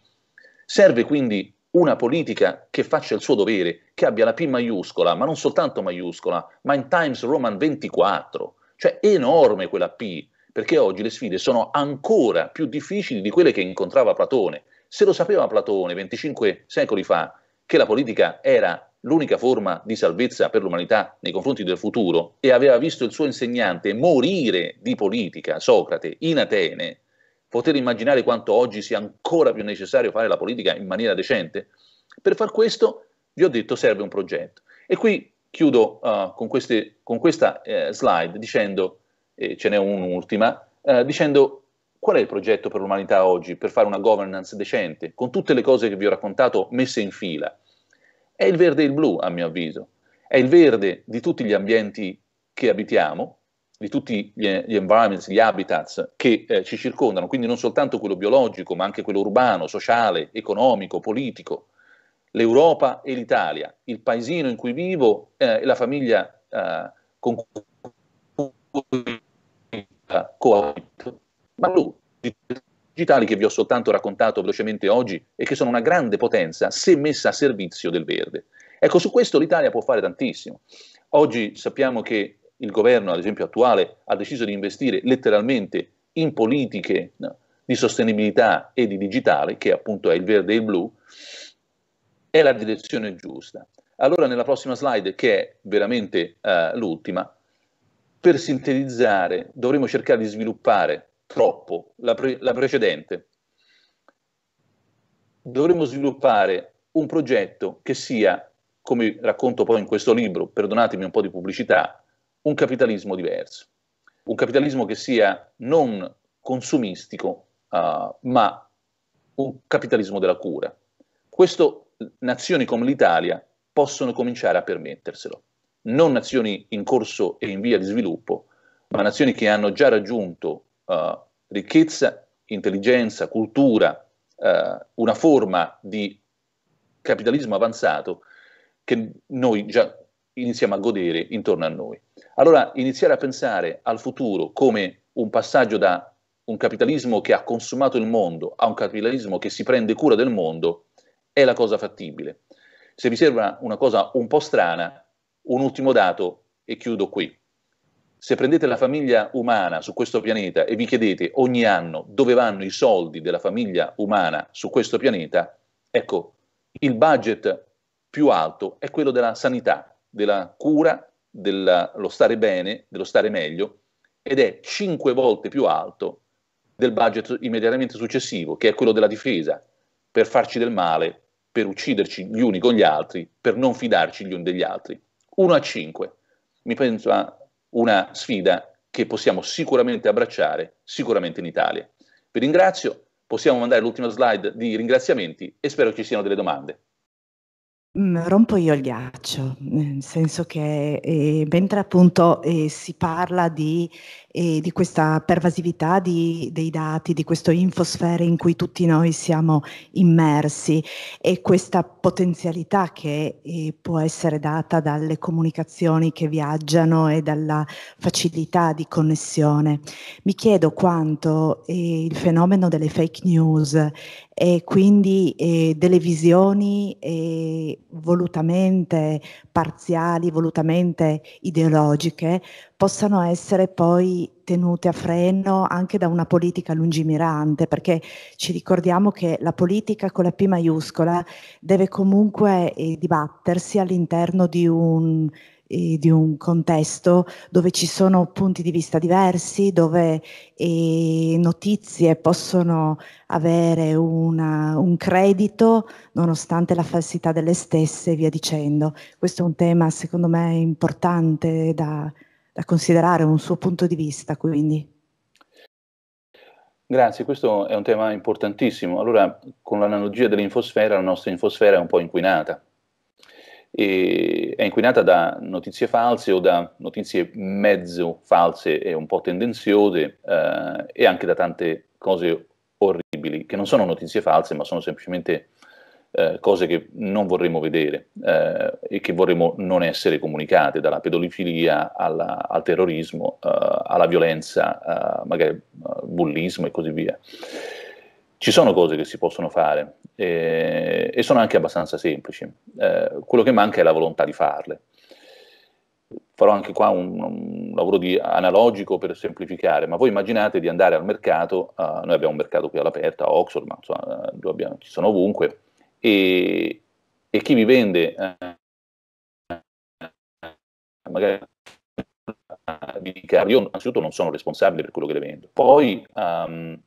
serve quindi una politica che faccia il suo dovere, che abbia la P maiuscola, ma non soltanto maiuscola, ma in Times Roman 24, cioè enorme quella P, perché oggi le sfide sono ancora più difficili di quelle che incontrava Platone. Se lo sapeva Platone 25 secoli fa che la politica era l'unica forma di salvezza per l'umanità nei confronti del futuro e aveva visto il suo insegnante morire di politica, Socrate, in Atene, poter immaginare quanto oggi sia ancora più necessario fare la politica in maniera decente? Per far questo, vi ho detto, serve un progetto. E qui chiudo uh, con, queste, con, questa eh, slide dicendo, e ce n'è un'ultima, eh, dicendo qual è il progetto per l'umanità oggi per fare una governance decente, con tutte le cose che vi ho raccontato messe in fila è il verde e il blu, a mio avviso. È il verde di tutti gli ambienti che abitiamo, di tutti gli, environments, gli habitats che eh, ci circondano, quindi non soltanto quello biologico, ma anche quello urbano, sociale, economico, politico. L'Europa e l'Italia, il paesino in cui vivo eh, e la famiglia eh, con cui coabito. Ma lui, di digitali che vi ho soltanto raccontato velocemente oggi e che sono una grande potenza se messa a servizio del verde. Ecco, su questo l'Italia può fare tantissimo. Oggi sappiamo che il governo, ad esempio attuale, ha deciso di investire letteralmente in politiche no, di sostenibilità e di digitale, che appunto è il verde e il blu, è la direzione giusta. Allora nella prossima slide, che è veramente uh, l'ultima, per sintetizzare dovremo cercare di sviluppare troppo, la, pre- la precedente. Dovremmo sviluppare un progetto che sia, come racconto poi in questo libro, perdonatemi un po' di pubblicità, un capitalismo diverso. Un capitalismo che sia non consumistico, uh, ma un capitalismo della cura. Questo nazioni come l'Italia possono cominciare a permetterselo. Non nazioni in corso e in via di sviluppo, ma nazioni che hanno già raggiunto eh, ricchezza, intelligenza, cultura, eh, una forma di capitalismo avanzato che noi già iniziamo a godere intorno a noi. Allora iniziare a pensare al futuro come un passaggio da un capitalismo che ha consumato il mondo a un capitalismo che si prende cura del mondo è la cosa fattibile. Se vi sembra una cosa un po' strana, un ultimo dato e chiudo qui se prendete la famiglia umana su questo pianeta e vi chiedete ogni anno dove vanno i soldi della famiglia umana su questo pianeta, ecco, il budget più alto è quello della sanità, della cura, dello stare bene, dello stare meglio, ed è cinque volte più alto del budget immediatamente successivo, che è quello della difesa, per farci del male, per ucciderci gli uni con gli altri, per non fidarci gli uni degli altri. 1 a 5. Mi penso a una sfida che possiamo sicuramente abbracciare, sicuramente in Italia. Vi ringrazio, possiamo mandare l'ultima slide di ringraziamenti e spero ci siano delle domande. Mm, rompo io il ghiaccio, nel senso che eh, mentre appunto eh, si parla di e di questa pervasività di, dei dati, di questo infosfere in cui tutti noi siamo immersi e questa potenzialità che eh, può essere data dalle comunicazioni che viaggiano e dalla facilità di connessione. Mi chiedo quanto eh, il fenomeno delle fake news e quindi eh, delle visioni eh, volutamente parziali, volutamente ideologiche, possano essere poi tenute a freno anche da una politica lungimirante, perché ci ricordiamo che la politica con la P maiuscola deve comunque eh, dibattersi all'interno di un, eh, di un contesto dove ci sono punti di vista diversi, dove eh, notizie possono avere una, un credito nonostante la falsità delle stesse e via dicendo. Questo è un tema secondo me importante da, da considerare, un suo punto di vista quindi. Grazie, questo è un tema importantissimo. Allora, con l'analogia dell'infosfera, la nostra infosfera è un po' inquinata. E è inquinata da notizie false o da notizie mezzo false e un po' tendenziose eh, e anche da tante cose orribili, che non sono notizie false, ma sono semplicemente eh, cose che non vorremmo vedere eh, e che vorremmo non essere comunicate, dalla pedofilia alla, al terrorismo, eh, alla violenza, eh, magari eh, bullismo e così via. Ci sono cose che si possono fare e sono anche abbastanza semplici. quello che manca è la volontà di farle farò anche qua un, un lavoro analogico per semplificare, ma voi immaginate di andare al mercato, uh, noi abbiamo un mercato qui all'aperto a Oxford, ma insomma, abbiamo, ci sono ovunque, e, e chi vi vende eh, magari eh, di carri, io innanzitutto non sono responsabile per quello che le vendo. Poi um,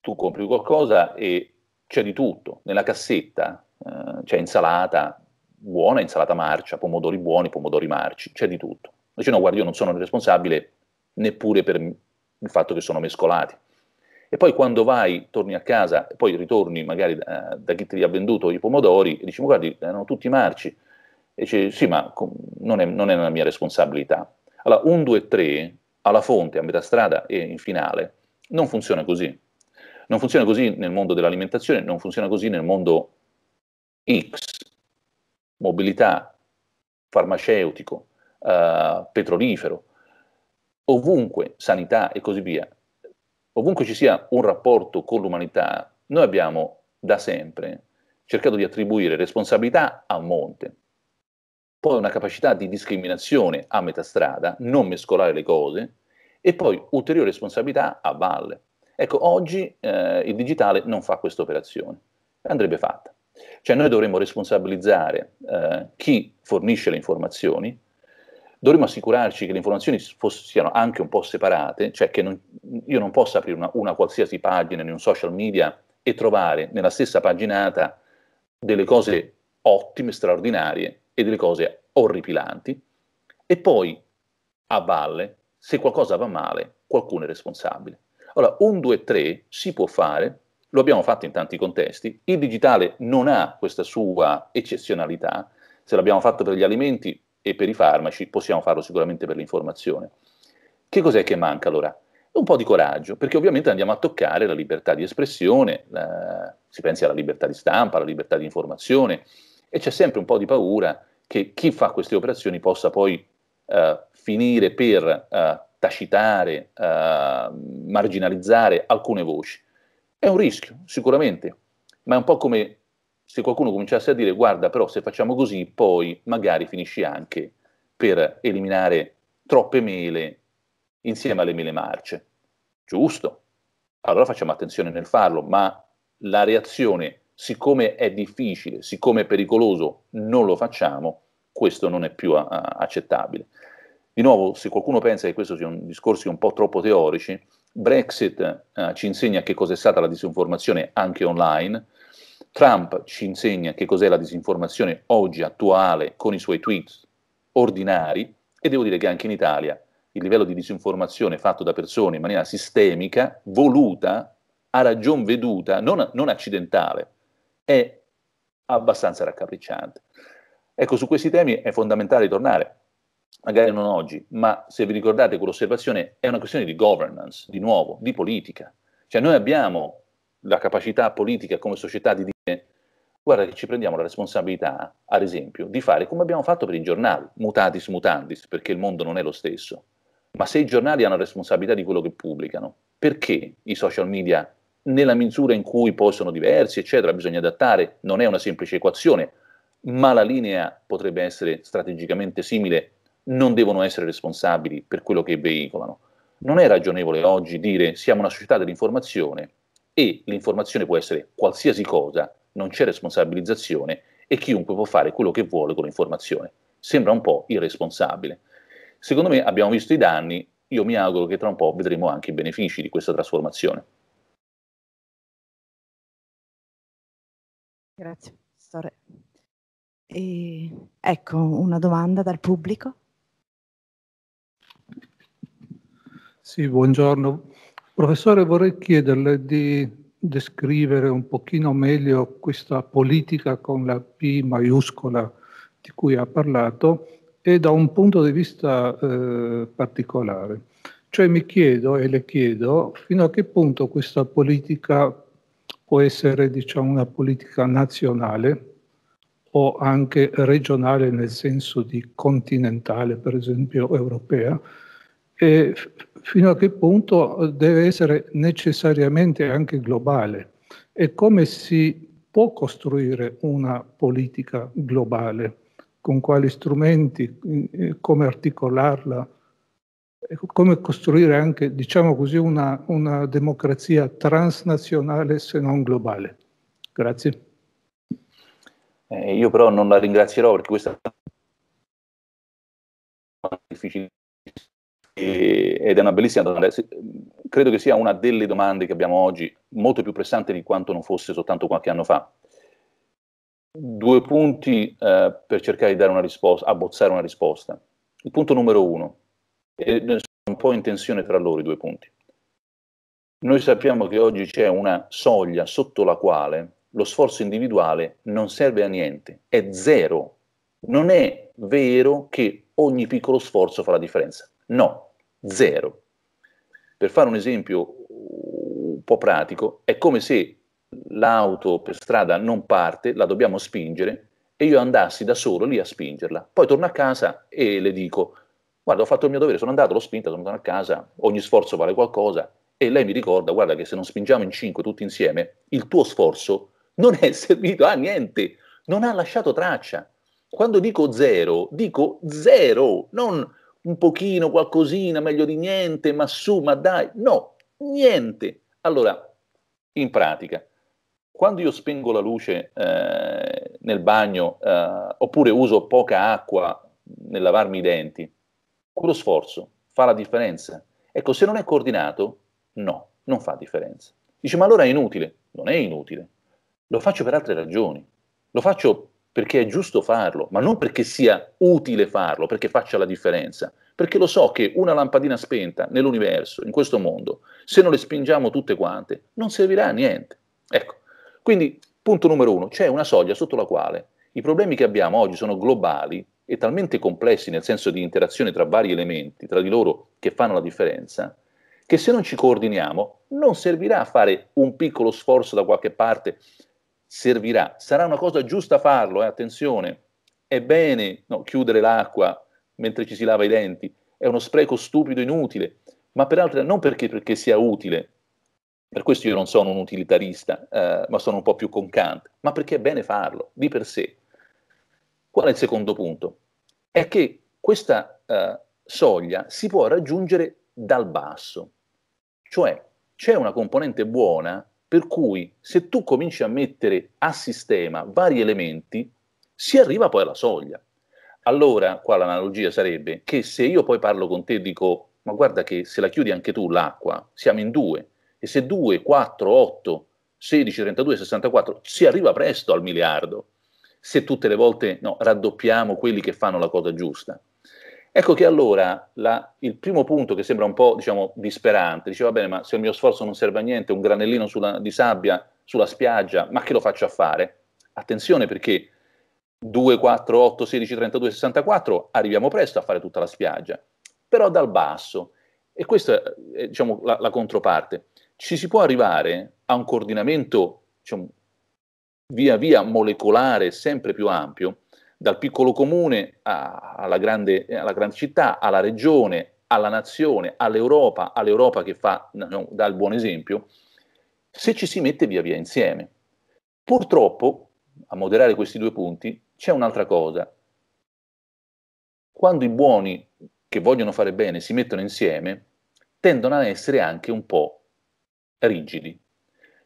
tu compri qualcosa e c'è di tutto, nella cassetta eh, c'è insalata buona, insalata marcia, pomodori buoni, pomodori marci, c'è di tutto. Dice no, guarda, io non sono responsabile neppure per il fatto che sono mescolati. E poi quando vai, torni a casa, poi ritorni magari da, eh, da chi ti ha venduto i pomodori e dici, guardi, erano tutti marci. E dice, sì, ma non è, non è una mia responsabilità. Allora, un 2 e 3 alla fonte, a metà strada e in finale, non funziona così. Non funziona così nel mondo dell'alimentazione, non funziona così nel mondo X, mobilità, farmaceutico, eh, petrolifero, ovunque sanità e così via ovunque ci sia un rapporto con l'umanità, noi abbiamo da sempre cercato di attribuire responsabilità a monte, poi una capacità di discriminazione a metà strada, non mescolare le cose, e poi ulteriore responsabilità a valle. Ecco, oggi eh, il digitale non fa questa operazione, andrebbe fatta. Cioè noi dovremmo responsabilizzare eh, chi fornisce le informazioni, dovremmo assicurarci che le informazioni siano anche un po' separate, cioè che non, io non possa aprire una, una qualsiasi pagina in un social media e trovare nella stessa paginata delle cose ottime, straordinarie e delle cose orripilanti. E poi, a valle, se qualcosa va male, qualcuno è responsabile. Allora, un due, tre si può fare, lo abbiamo fatto in tanti contesti, il digitale non ha questa sua eccezionalità, se l'abbiamo fatto per gli alimenti e per i farmaci, possiamo farlo sicuramente per l'informazione. Che cos'è che manca allora? Un po' di coraggio, perché ovviamente andiamo a toccare la libertà di espressione, la, si pensi alla libertà di stampa, alla libertà di informazione, e c'è sempre un po' di paura che chi fa queste operazioni possa poi eh, finire per eh, tacitare, eh, marginalizzare alcune voci. È un rischio, sicuramente, ma è un po' come se qualcuno cominciasse a dire guarda però se facciamo così poi magari finisci anche per eliminare troppe mele insieme alle mele marce. Giusto? Allora facciamo attenzione nel farlo, ma la reazione, siccome è difficile, siccome è pericoloso, non lo facciamo, questo non è più a- accettabile. Di nuovo, se qualcuno pensa che questi siano discorsi un po' troppo teorici, Brexit eh, ci insegna che cos'è stata la disinformazione anche online, Trump ci insegna che cos'è la disinformazione oggi attuale con i suoi tweet ordinari e devo dire che anche in Italia il livello di disinformazione fatto da persone in maniera sistemica, voluta, a ragion veduta, non, non accidentale, è abbastanza raccapricciante. Ecco, su questi temi è fondamentale tornare, magari non oggi, ma se vi ricordate quell'osservazione è una questione di governance, di nuovo, di politica. Cioè noi abbiamo la capacità politica come società di dire guarda che ci prendiamo la responsabilità, ad esempio, di fare come abbiamo fatto per i giornali, mutatis mutandis, perché il mondo non è lo stesso. Ma se i giornali hanno responsabilità di quello che pubblicano, perché i social media, nella misura in cui poi sono diversi, eccetera, bisogna adattare, non è una semplice equazione, ma la linea potrebbe essere strategicamente simile, non devono essere responsabili per quello che veicolano. Non è ragionevole oggi dire siamo una società dell'informazione, e l'informazione può essere qualsiasi cosa, non c'è responsabilizzazione e chiunque può fare quello che vuole con l'informazione. Sembra un po' irresponsabile. Secondo me abbiamo visto i danni, io mi auguro che tra un po' vedremo anche i benefici di questa trasformazione. Grazie, Sore. E, ecco una domanda dal pubblico. Sì, buongiorno. Professore, vorrei chiederle di descrivere un pochino meglio questa politica con la P maiuscola di cui ha parlato e da un punto di vista eh, particolare. Cioè mi chiedo e le chiedo fino a che punto questa politica può essere diciamo, una politica nazionale o anche regionale nel senso di continentale, per esempio europea, e fino a che punto deve essere necessariamente anche globale e come si può costruire una politica globale, con quali strumenti, eh, come articolarla, come costruire anche, diciamo così, una, una democrazia transnazionale se non globale. Grazie. Eh, io però non la ringrazierò perché questa è difficile ed è una bellissima domanda. Credo che sia una delle domande che abbiamo oggi, molto più pressante di quanto non fosse soltanto qualche anno fa. Due punti eh, per cercare di dare una risposta, abbozzare una risposta. Il punto numero uno, e sono un po' in tensione tra loro i due punti. Noi sappiamo che oggi c'è una soglia sotto la quale lo sforzo individuale non serve a niente, è zero. Non è vero che ogni piccolo sforzo fa la differenza. No, Zero. Per fare un esempio un po' pratico, è come se l'auto per strada non parte, la dobbiamo spingere e io andassi da solo lì a spingerla. Poi torno a casa e le dico, guarda ho fatto il mio dovere, sono andato, l'ho spinta, sono tornato a casa, ogni sforzo vale qualcosa e lei mi ricorda, guarda che se non spingiamo in cinque tutti insieme, il tuo sforzo non è *laughs* servito a niente, non ha lasciato traccia. Quando dico zero, dico zero, non un pochino, qualcosina, meglio di niente, ma su, ma dai, no, niente. Allora, in pratica, quando io spengo la luce eh, nel bagno eh, oppure uso poca acqua nel lavarmi i denti, quello sforzo fa la differenza. Ecco, se non è coordinato, no, non fa differenza. Dice, ma allora è inutile? Non è inutile. Lo faccio per altre ragioni. Lo faccio perché è giusto farlo, ma non perché sia utile farlo, perché faccia la differenza, perché lo so che una lampadina spenta nell'universo, in questo mondo, se non le spingiamo tutte quante, non servirà a niente. Ecco, quindi punto numero uno, c'è una soglia sotto la quale i problemi che abbiamo oggi sono globali e talmente complessi nel senso di interazione tra vari elementi, tra di loro che fanno la differenza, che se non ci coordiniamo non servirà a fare un piccolo sforzo da qualche parte servirà. Sarà una cosa giusta farlo, eh? attenzione, è bene no, chiudere l'acqua mentre ci si lava i denti, è uno spreco stupido, e inutile, ma peraltro non perché, perché sia utile, per questo io non sono un utilitarista, eh, ma sono un po' più con Kant, ma perché è bene farlo di per sé. Qual è il secondo punto? È che questa eh, soglia si può raggiungere dal basso, cioè c'è una componente buona per cui se tu cominci a mettere a sistema vari elementi, si arriva poi alla soglia. Allora, qua l'analogia sarebbe che se io poi parlo con te e dico, ma guarda che se la chiudi anche tu l'acqua, siamo in due, e se 2, 4, 8, 16, 32, 64, si arriva presto al miliardo, se tutte le volte no, raddoppiamo quelli che fanno la cosa giusta. Ecco che allora la, il primo punto che sembra un po' diciamo, disperante, diceva bene, ma se il mio sforzo non serve a niente, un granellino sulla, di sabbia sulla spiaggia, ma che lo faccio a fare? Attenzione perché 2, 4, 8, 16, 32, 64 arriviamo presto a fare tutta la spiaggia, però dal basso, e questa è diciamo, la, la, controparte, ci si può arrivare a un coordinamento diciamo, via via molecolare sempre più ampio, dal piccolo comune a, alla, grande, alla grande città, alla regione, alla nazione, all'Europa, all'Europa che fa, no, dà il buon esempio, se ci si mette via via insieme. Purtroppo, a moderare questi due punti, c'è un'altra cosa. Quando i buoni che vogliono fare bene si mettono insieme, tendono a essere anche un po' rigidi.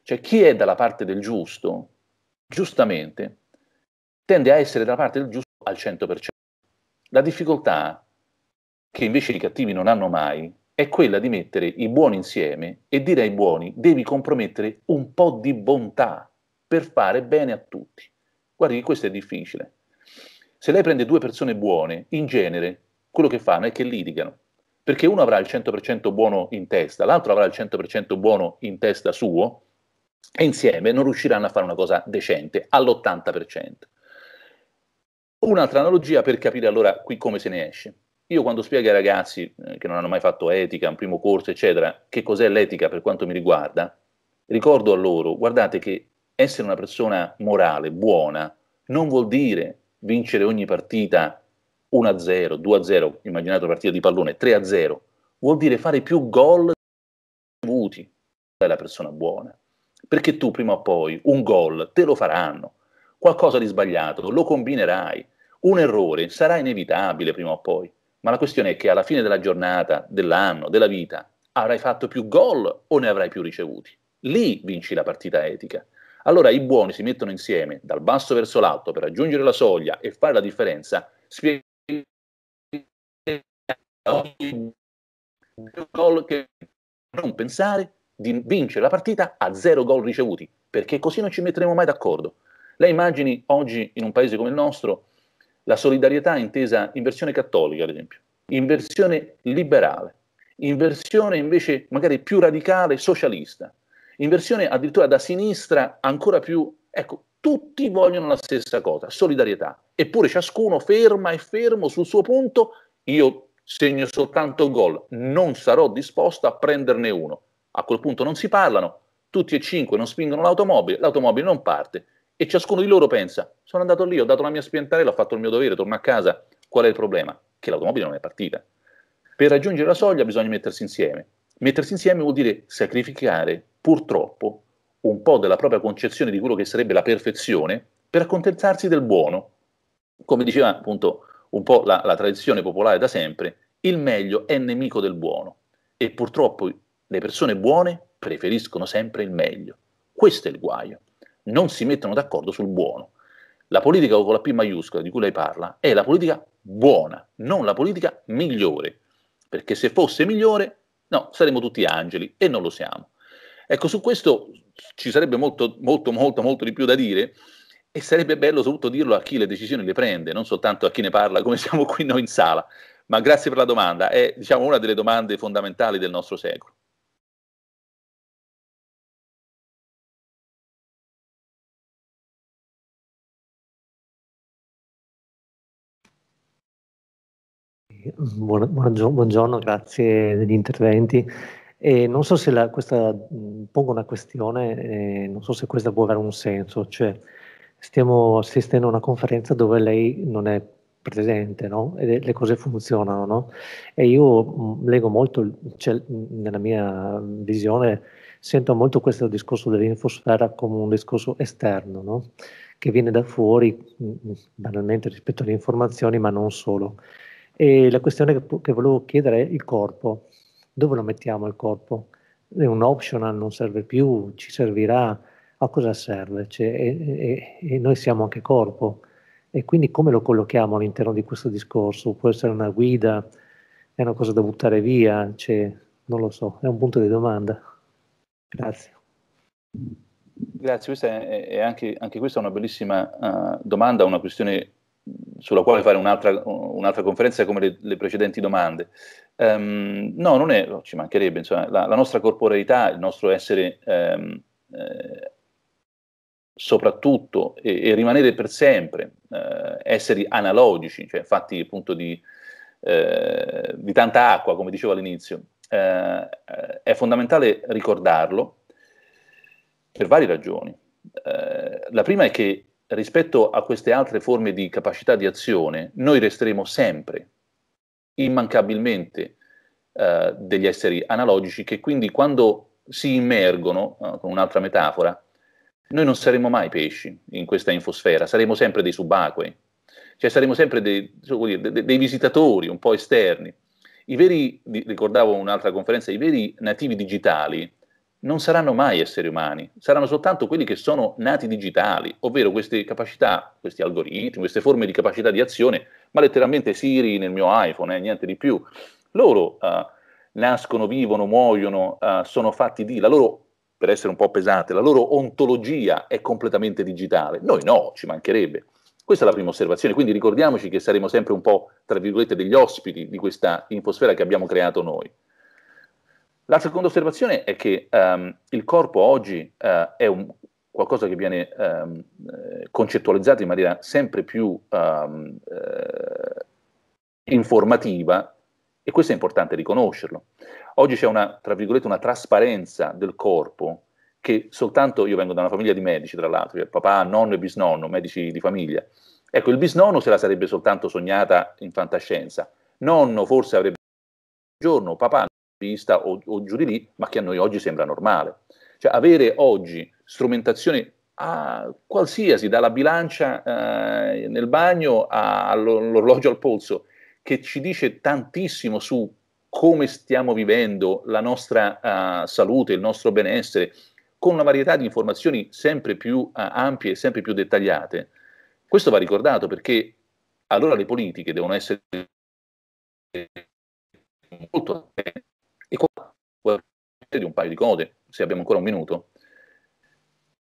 Cioè chi è dalla parte del giusto, giustamente, tende a essere dalla parte del giusto al 100%. La difficoltà che invece i cattivi non hanno mai è quella di mettere i buoni insieme e dire ai buoni devi compromettere un po' di bontà per fare bene a tutti. Guardi, questo è difficile. Se lei prende due persone buone, in genere quello che fanno è che litigano, perché uno avrà il 100% buono in testa, l'altro avrà il 100% buono in testa suo e insieme non riusciranno a fare una cosa decente all'80%. Un'altra analogia per capire allora qui come se ne esce. Io quando spiego ai ragazzi eh, che non hanno mai fatto etica, un primo corso, eccetera, che cos'è l'etica per quanto mi riguarda, ricordo a loro, guardate che essere una persona morale, buona, non vuol dire vincere ogni partita 1-0, 2-0, immaginate una partita di pallone, 3-0, vuol dire fare più gol ricevuti dalla persona buona. Perché tu prima o poi un gol te lo faranno, qualcosa di sbagliato, lo combinerai, un errore sarà inevitabile prima o poi, ma la questione è che alla fine della giornata, dell'anno, della vita, avrai fatto più gol o ne avrai più ricevuti? Lì vinci la partita etica. Allora i buoni si mettono insieme dal basso verso l'alto per raggiungere la soglia e fare la differenza, spiegando ogni gol che non pensare di vincere la partita a zero gol ricevuti, perché così non ci metteremo mai d'accordo. Le immagini oggi in un paese come il nostro la solidarietà intesa in versione cattolica, ad esempio, in versione liberale, in versione invece magari più radicale socialista, in versione addirittura da sinistra ancora più... Ecco, tutti vogliono la stessa cosa, solidarietà, eppure ciascuno ferma e fermo sul suo punto, io segno soltanto gol, non sarò disposto a prenderne uno. A quel punto non si parlano, tutti e cinque non spingono l'automobile, l'automobile non parte, e ciascuno di loro pensa, sono andato lì, ho dato la mia spiantarella, ho fatto il mio dovere, torno a casa, qual è il problema? Che l'automobile non è partita. Per raggiungere la soglia bisogna mettersi insieme. Mettersi insieme vuol dire sacrificare, purtroppo, un po' della propria concezione di quello che sarebbe la perfezione per accontentarsi del buono. Come diceva appunto un po' la, la tradizione popolare da sempre, il meglio è nemico del buono e purtroppo le persone buone preferiscono sempre il meglio. Questo è il guaio non si mettono d'accordo sul buono. La politica con la P maiuscola di cui lei parla è la politica buona, non la politica migliore, perché se fosse migliore, no, saremmo tutti angeli e non lo siamo. Ecco, su questo ci sarebbe molto, molto, molto, molto di più da dire e sarebbe bello soprattutto dirlo a chi le decisioni le prende, non soltanto a chi ne parla come *laughs* siamo qui noi in sala. Ma grazie per la domanda, è diciamo, una delle domande fondamentali del nostro secolo. buongiorno, buongiorno, grazie degli interventi. E non so se la, questa, pongo una questione, eh, non so se questa può avere un senso, cioè stiamo assistendo a una conferenza dove lei non è presente no? e le cose funzionano. No? E io leggo molto, cioè, nella mia visione, sento molto questo discorso dell'infosfera come un discorso esterno, no? che viene da fuori, banalmente rispetto alle informazioni, ma non solo. E la questione che, che volevo chiedere è il corpo. Dove lo mettiamo il corpo? È un optional, non serve più, ci servirà, a cosa serve? Cioè, e, e, e noi siamo anche corpo. E quindi come lo collochiamo all'interno di questo discorso? Può essere una guida? È una cosa da buttare via? Cioè, non lo so, è un punto di domanda. Grazie. Grazie, questa è, è anche, anche, questa è una bellissima uh, domanda, una questione sulla quale fare un'altra, un'altra conferenza come le, le precedenti domande. Um, no, non è, oh, ci mancherebbe, insomma, la, la nostra corporeità, il nostro essere um, eh, soprattutto e, e, rimanere per sempre eh, esseri analogici, cioè fatti appunto di, eh, di tanta acqua, come dicevo all'inizio, eh, è fondamentale ricordarlo per varie ragioni. Eh, la prima è che rispetto a queste altre forme di capacità di azione, noi resteremo sempre, immancabilmente, eh, degli esseri analogici che quindi quando si immergono, eh, con un'altra metafora, noi non saremo mai pesci in questa infosfera, saremo sempre dei subacquei, cioè saremo sempre dei, dei, dei visitatori un po' esterni. I veri, ricordavo un'altra conferenza, i veri nativi digitali non saranno mai esseri umani, saranno soltanto quelli che sono nati digitali, ovvero queste capacità, questi algoritmi, queste forme di capacità di azione, ma letteralmente Siri nel mio iPhone, eh, niente di più. Loro eh, nascono, vivono, muoiono, eh, sono fatti di, la loro, per essere un po' pesante, la loro ontologia è completamente digitale. Noi no, ci mancherebbe. Questa è la prima osservazione, quindi ricordiamoci che saremo sempre un po', tra virgolette, degli ospiti di questa infosfera che abbiamo creato noi. La seconda osservazione è che um, il corpo oggi uh, è un, qualcosa che viene um, concettualizzato in maniera sempre più um, eh, informativa e questo è importante riconoscerlo. Oggi c'è una, tra virgolette, una trasparenza del corpo che soltanto, io vengo da una famiglia di medici tra l'altro, cioè papà, nonno e bisnonno, medici di famiglia, ecco il bisnonno se la sarebbe soltanto sognata in fantascienza, nonno forse avrebbe giorno, papà vista o, o giù di lì, ma che a noi oggi sembra normale. Cioè avere oggi strumentazioni a qualsiasi, dalla bilancia eh, nel bagno all'orologio al polso, che ci dice tantissimo su come stiamo vivendo la nostra eh, salute, il nostro benessere, con una varietà di informazioni sempre più eh, ampie e sempre più dettagliate. Questo va ricordato perché allora le politiche devono essere molto attente di un paio di cose, se abbiamo ancora un minuto.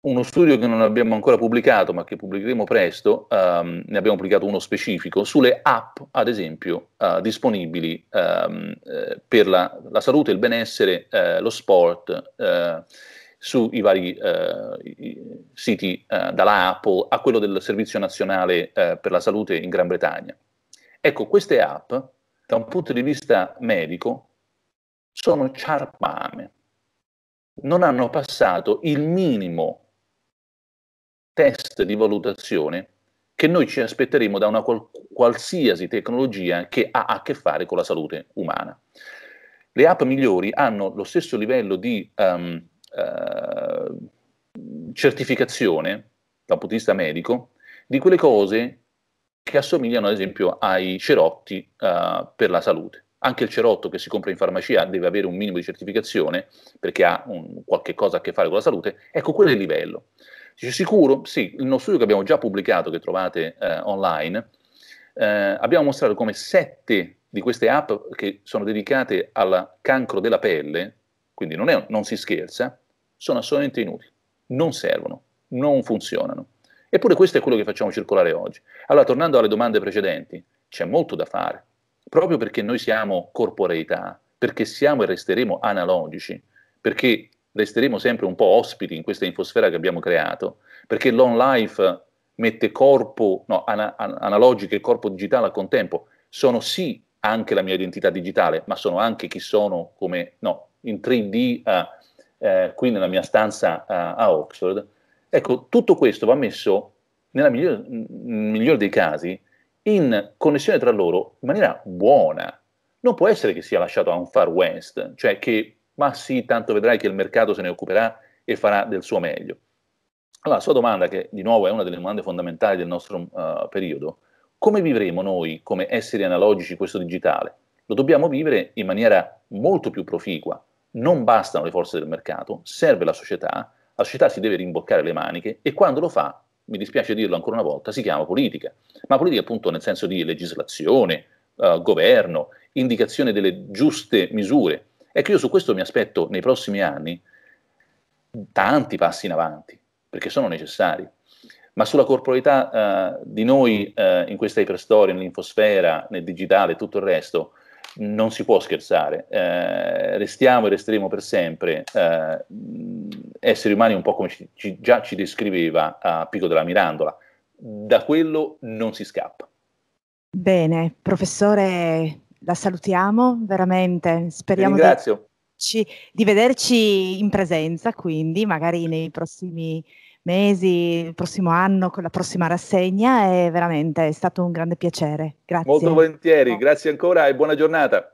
Uno studio che non abbiamo ancora pubblicato, ma che pubblicheremo presto, um, ne abbiamo pubblicato uno specifico, sulle app, ad esempio, uh, disponibili um, eh, per la, la, salute, il benessere, eh, lo sport, eh, sui vari eh, i, siti, eh, dalla Apple a quello del Servizio Nazionale per la Salute in Gran Bretagna. Ecco, queste app, da un punto di vista medico, sono ciarpame non hanno passato il minimo test di valutazione che noi ci aspetteremo da una qual- qualsiasi tecnologia che ha a che fare con la salute umana. Le app migliori hanno lo stesso livello di um, uh, certificazione dal punto di vista medico di quelle cose che assomigliano ad esempio ai cerotti uh, per la salute. Anche il cerotto che si compra in farmacia deve avere un minimo di certificazione perché ha un, qualche cosa a che fare con la salute. Ecco, quello è il livello. Dice, sicuro? Sì, il nostro studio che abbiamo già pubblicato, che trovate eh, online, eh, abbiamo mostrato come sette di queste app che sono dedicate al cancro della pelle, quindi non, è, non si scherza, sono assolutamente inutili, non servono, non funzionano. Eppure questo è quello che facciamo circolare oggi. Allora, tornando alle domande precedenti, c'è molto da fare proprio perché noi siamo corporeità, perché siamo e resteremo analogici, perché resteremo sempre un po' ospiti in questa infosfera che abbiamo creato, perché l'on life mette corpo no, ana- analogico e corpo digitale al contempo, sono sì anche la mia identità digitale, ma sono anche chi sono come no, in 3D uh, eh, qui nella mia stanza uh, a Oxford. Ecco, tutto questo va messo, nella migliore, miglior dei casi, in connessione tra loro in maniera buona. Non può essere che sia lasciato a un far west, cioè che ma sì, tanto vedrai che il mercato se ne occuperà e farà del suo meglio. Allora, la sua domanda, che di nuovo è una delle domande fondamentali del nostro uh, periodo, come vivremo noi come esseri analogici questo digitale? Lo dobbiamo vivere in maniera molto più proficua. Non bastano le forze del mercato, serve la società, la società si deve rimboccare le maniche e quando lo fa mi dispiace dirlo ancora una volta, si chiama politica, ma politica appunto nel senso di legislazione, eh, governo, indicazione delle giuste misure. Ecco, io su questo mi aspetto nei prossimi anni tanti passi in avanti, perché sono necessari. Ma sulla corporalità eh, di noi eh, in questa iperstoria, nell'infosfera, nel digitale e tutto il resto, non si può scherzare, eh, restiamo e resteremo per sempre eh, esseri umani un po' come ci, ci, già ci descriveva a Pico della Mirandola, da quello non si scappa. Bene, professore, la salutiamo veramente, speriamo di, di vederci in presenza, quindi magari nei prossimi mesi, il prossimo anno, con la prossima rassegna È veramente è stato un grande piacere. Grazie. Molto volentieri, grazie ancora e buona giornata.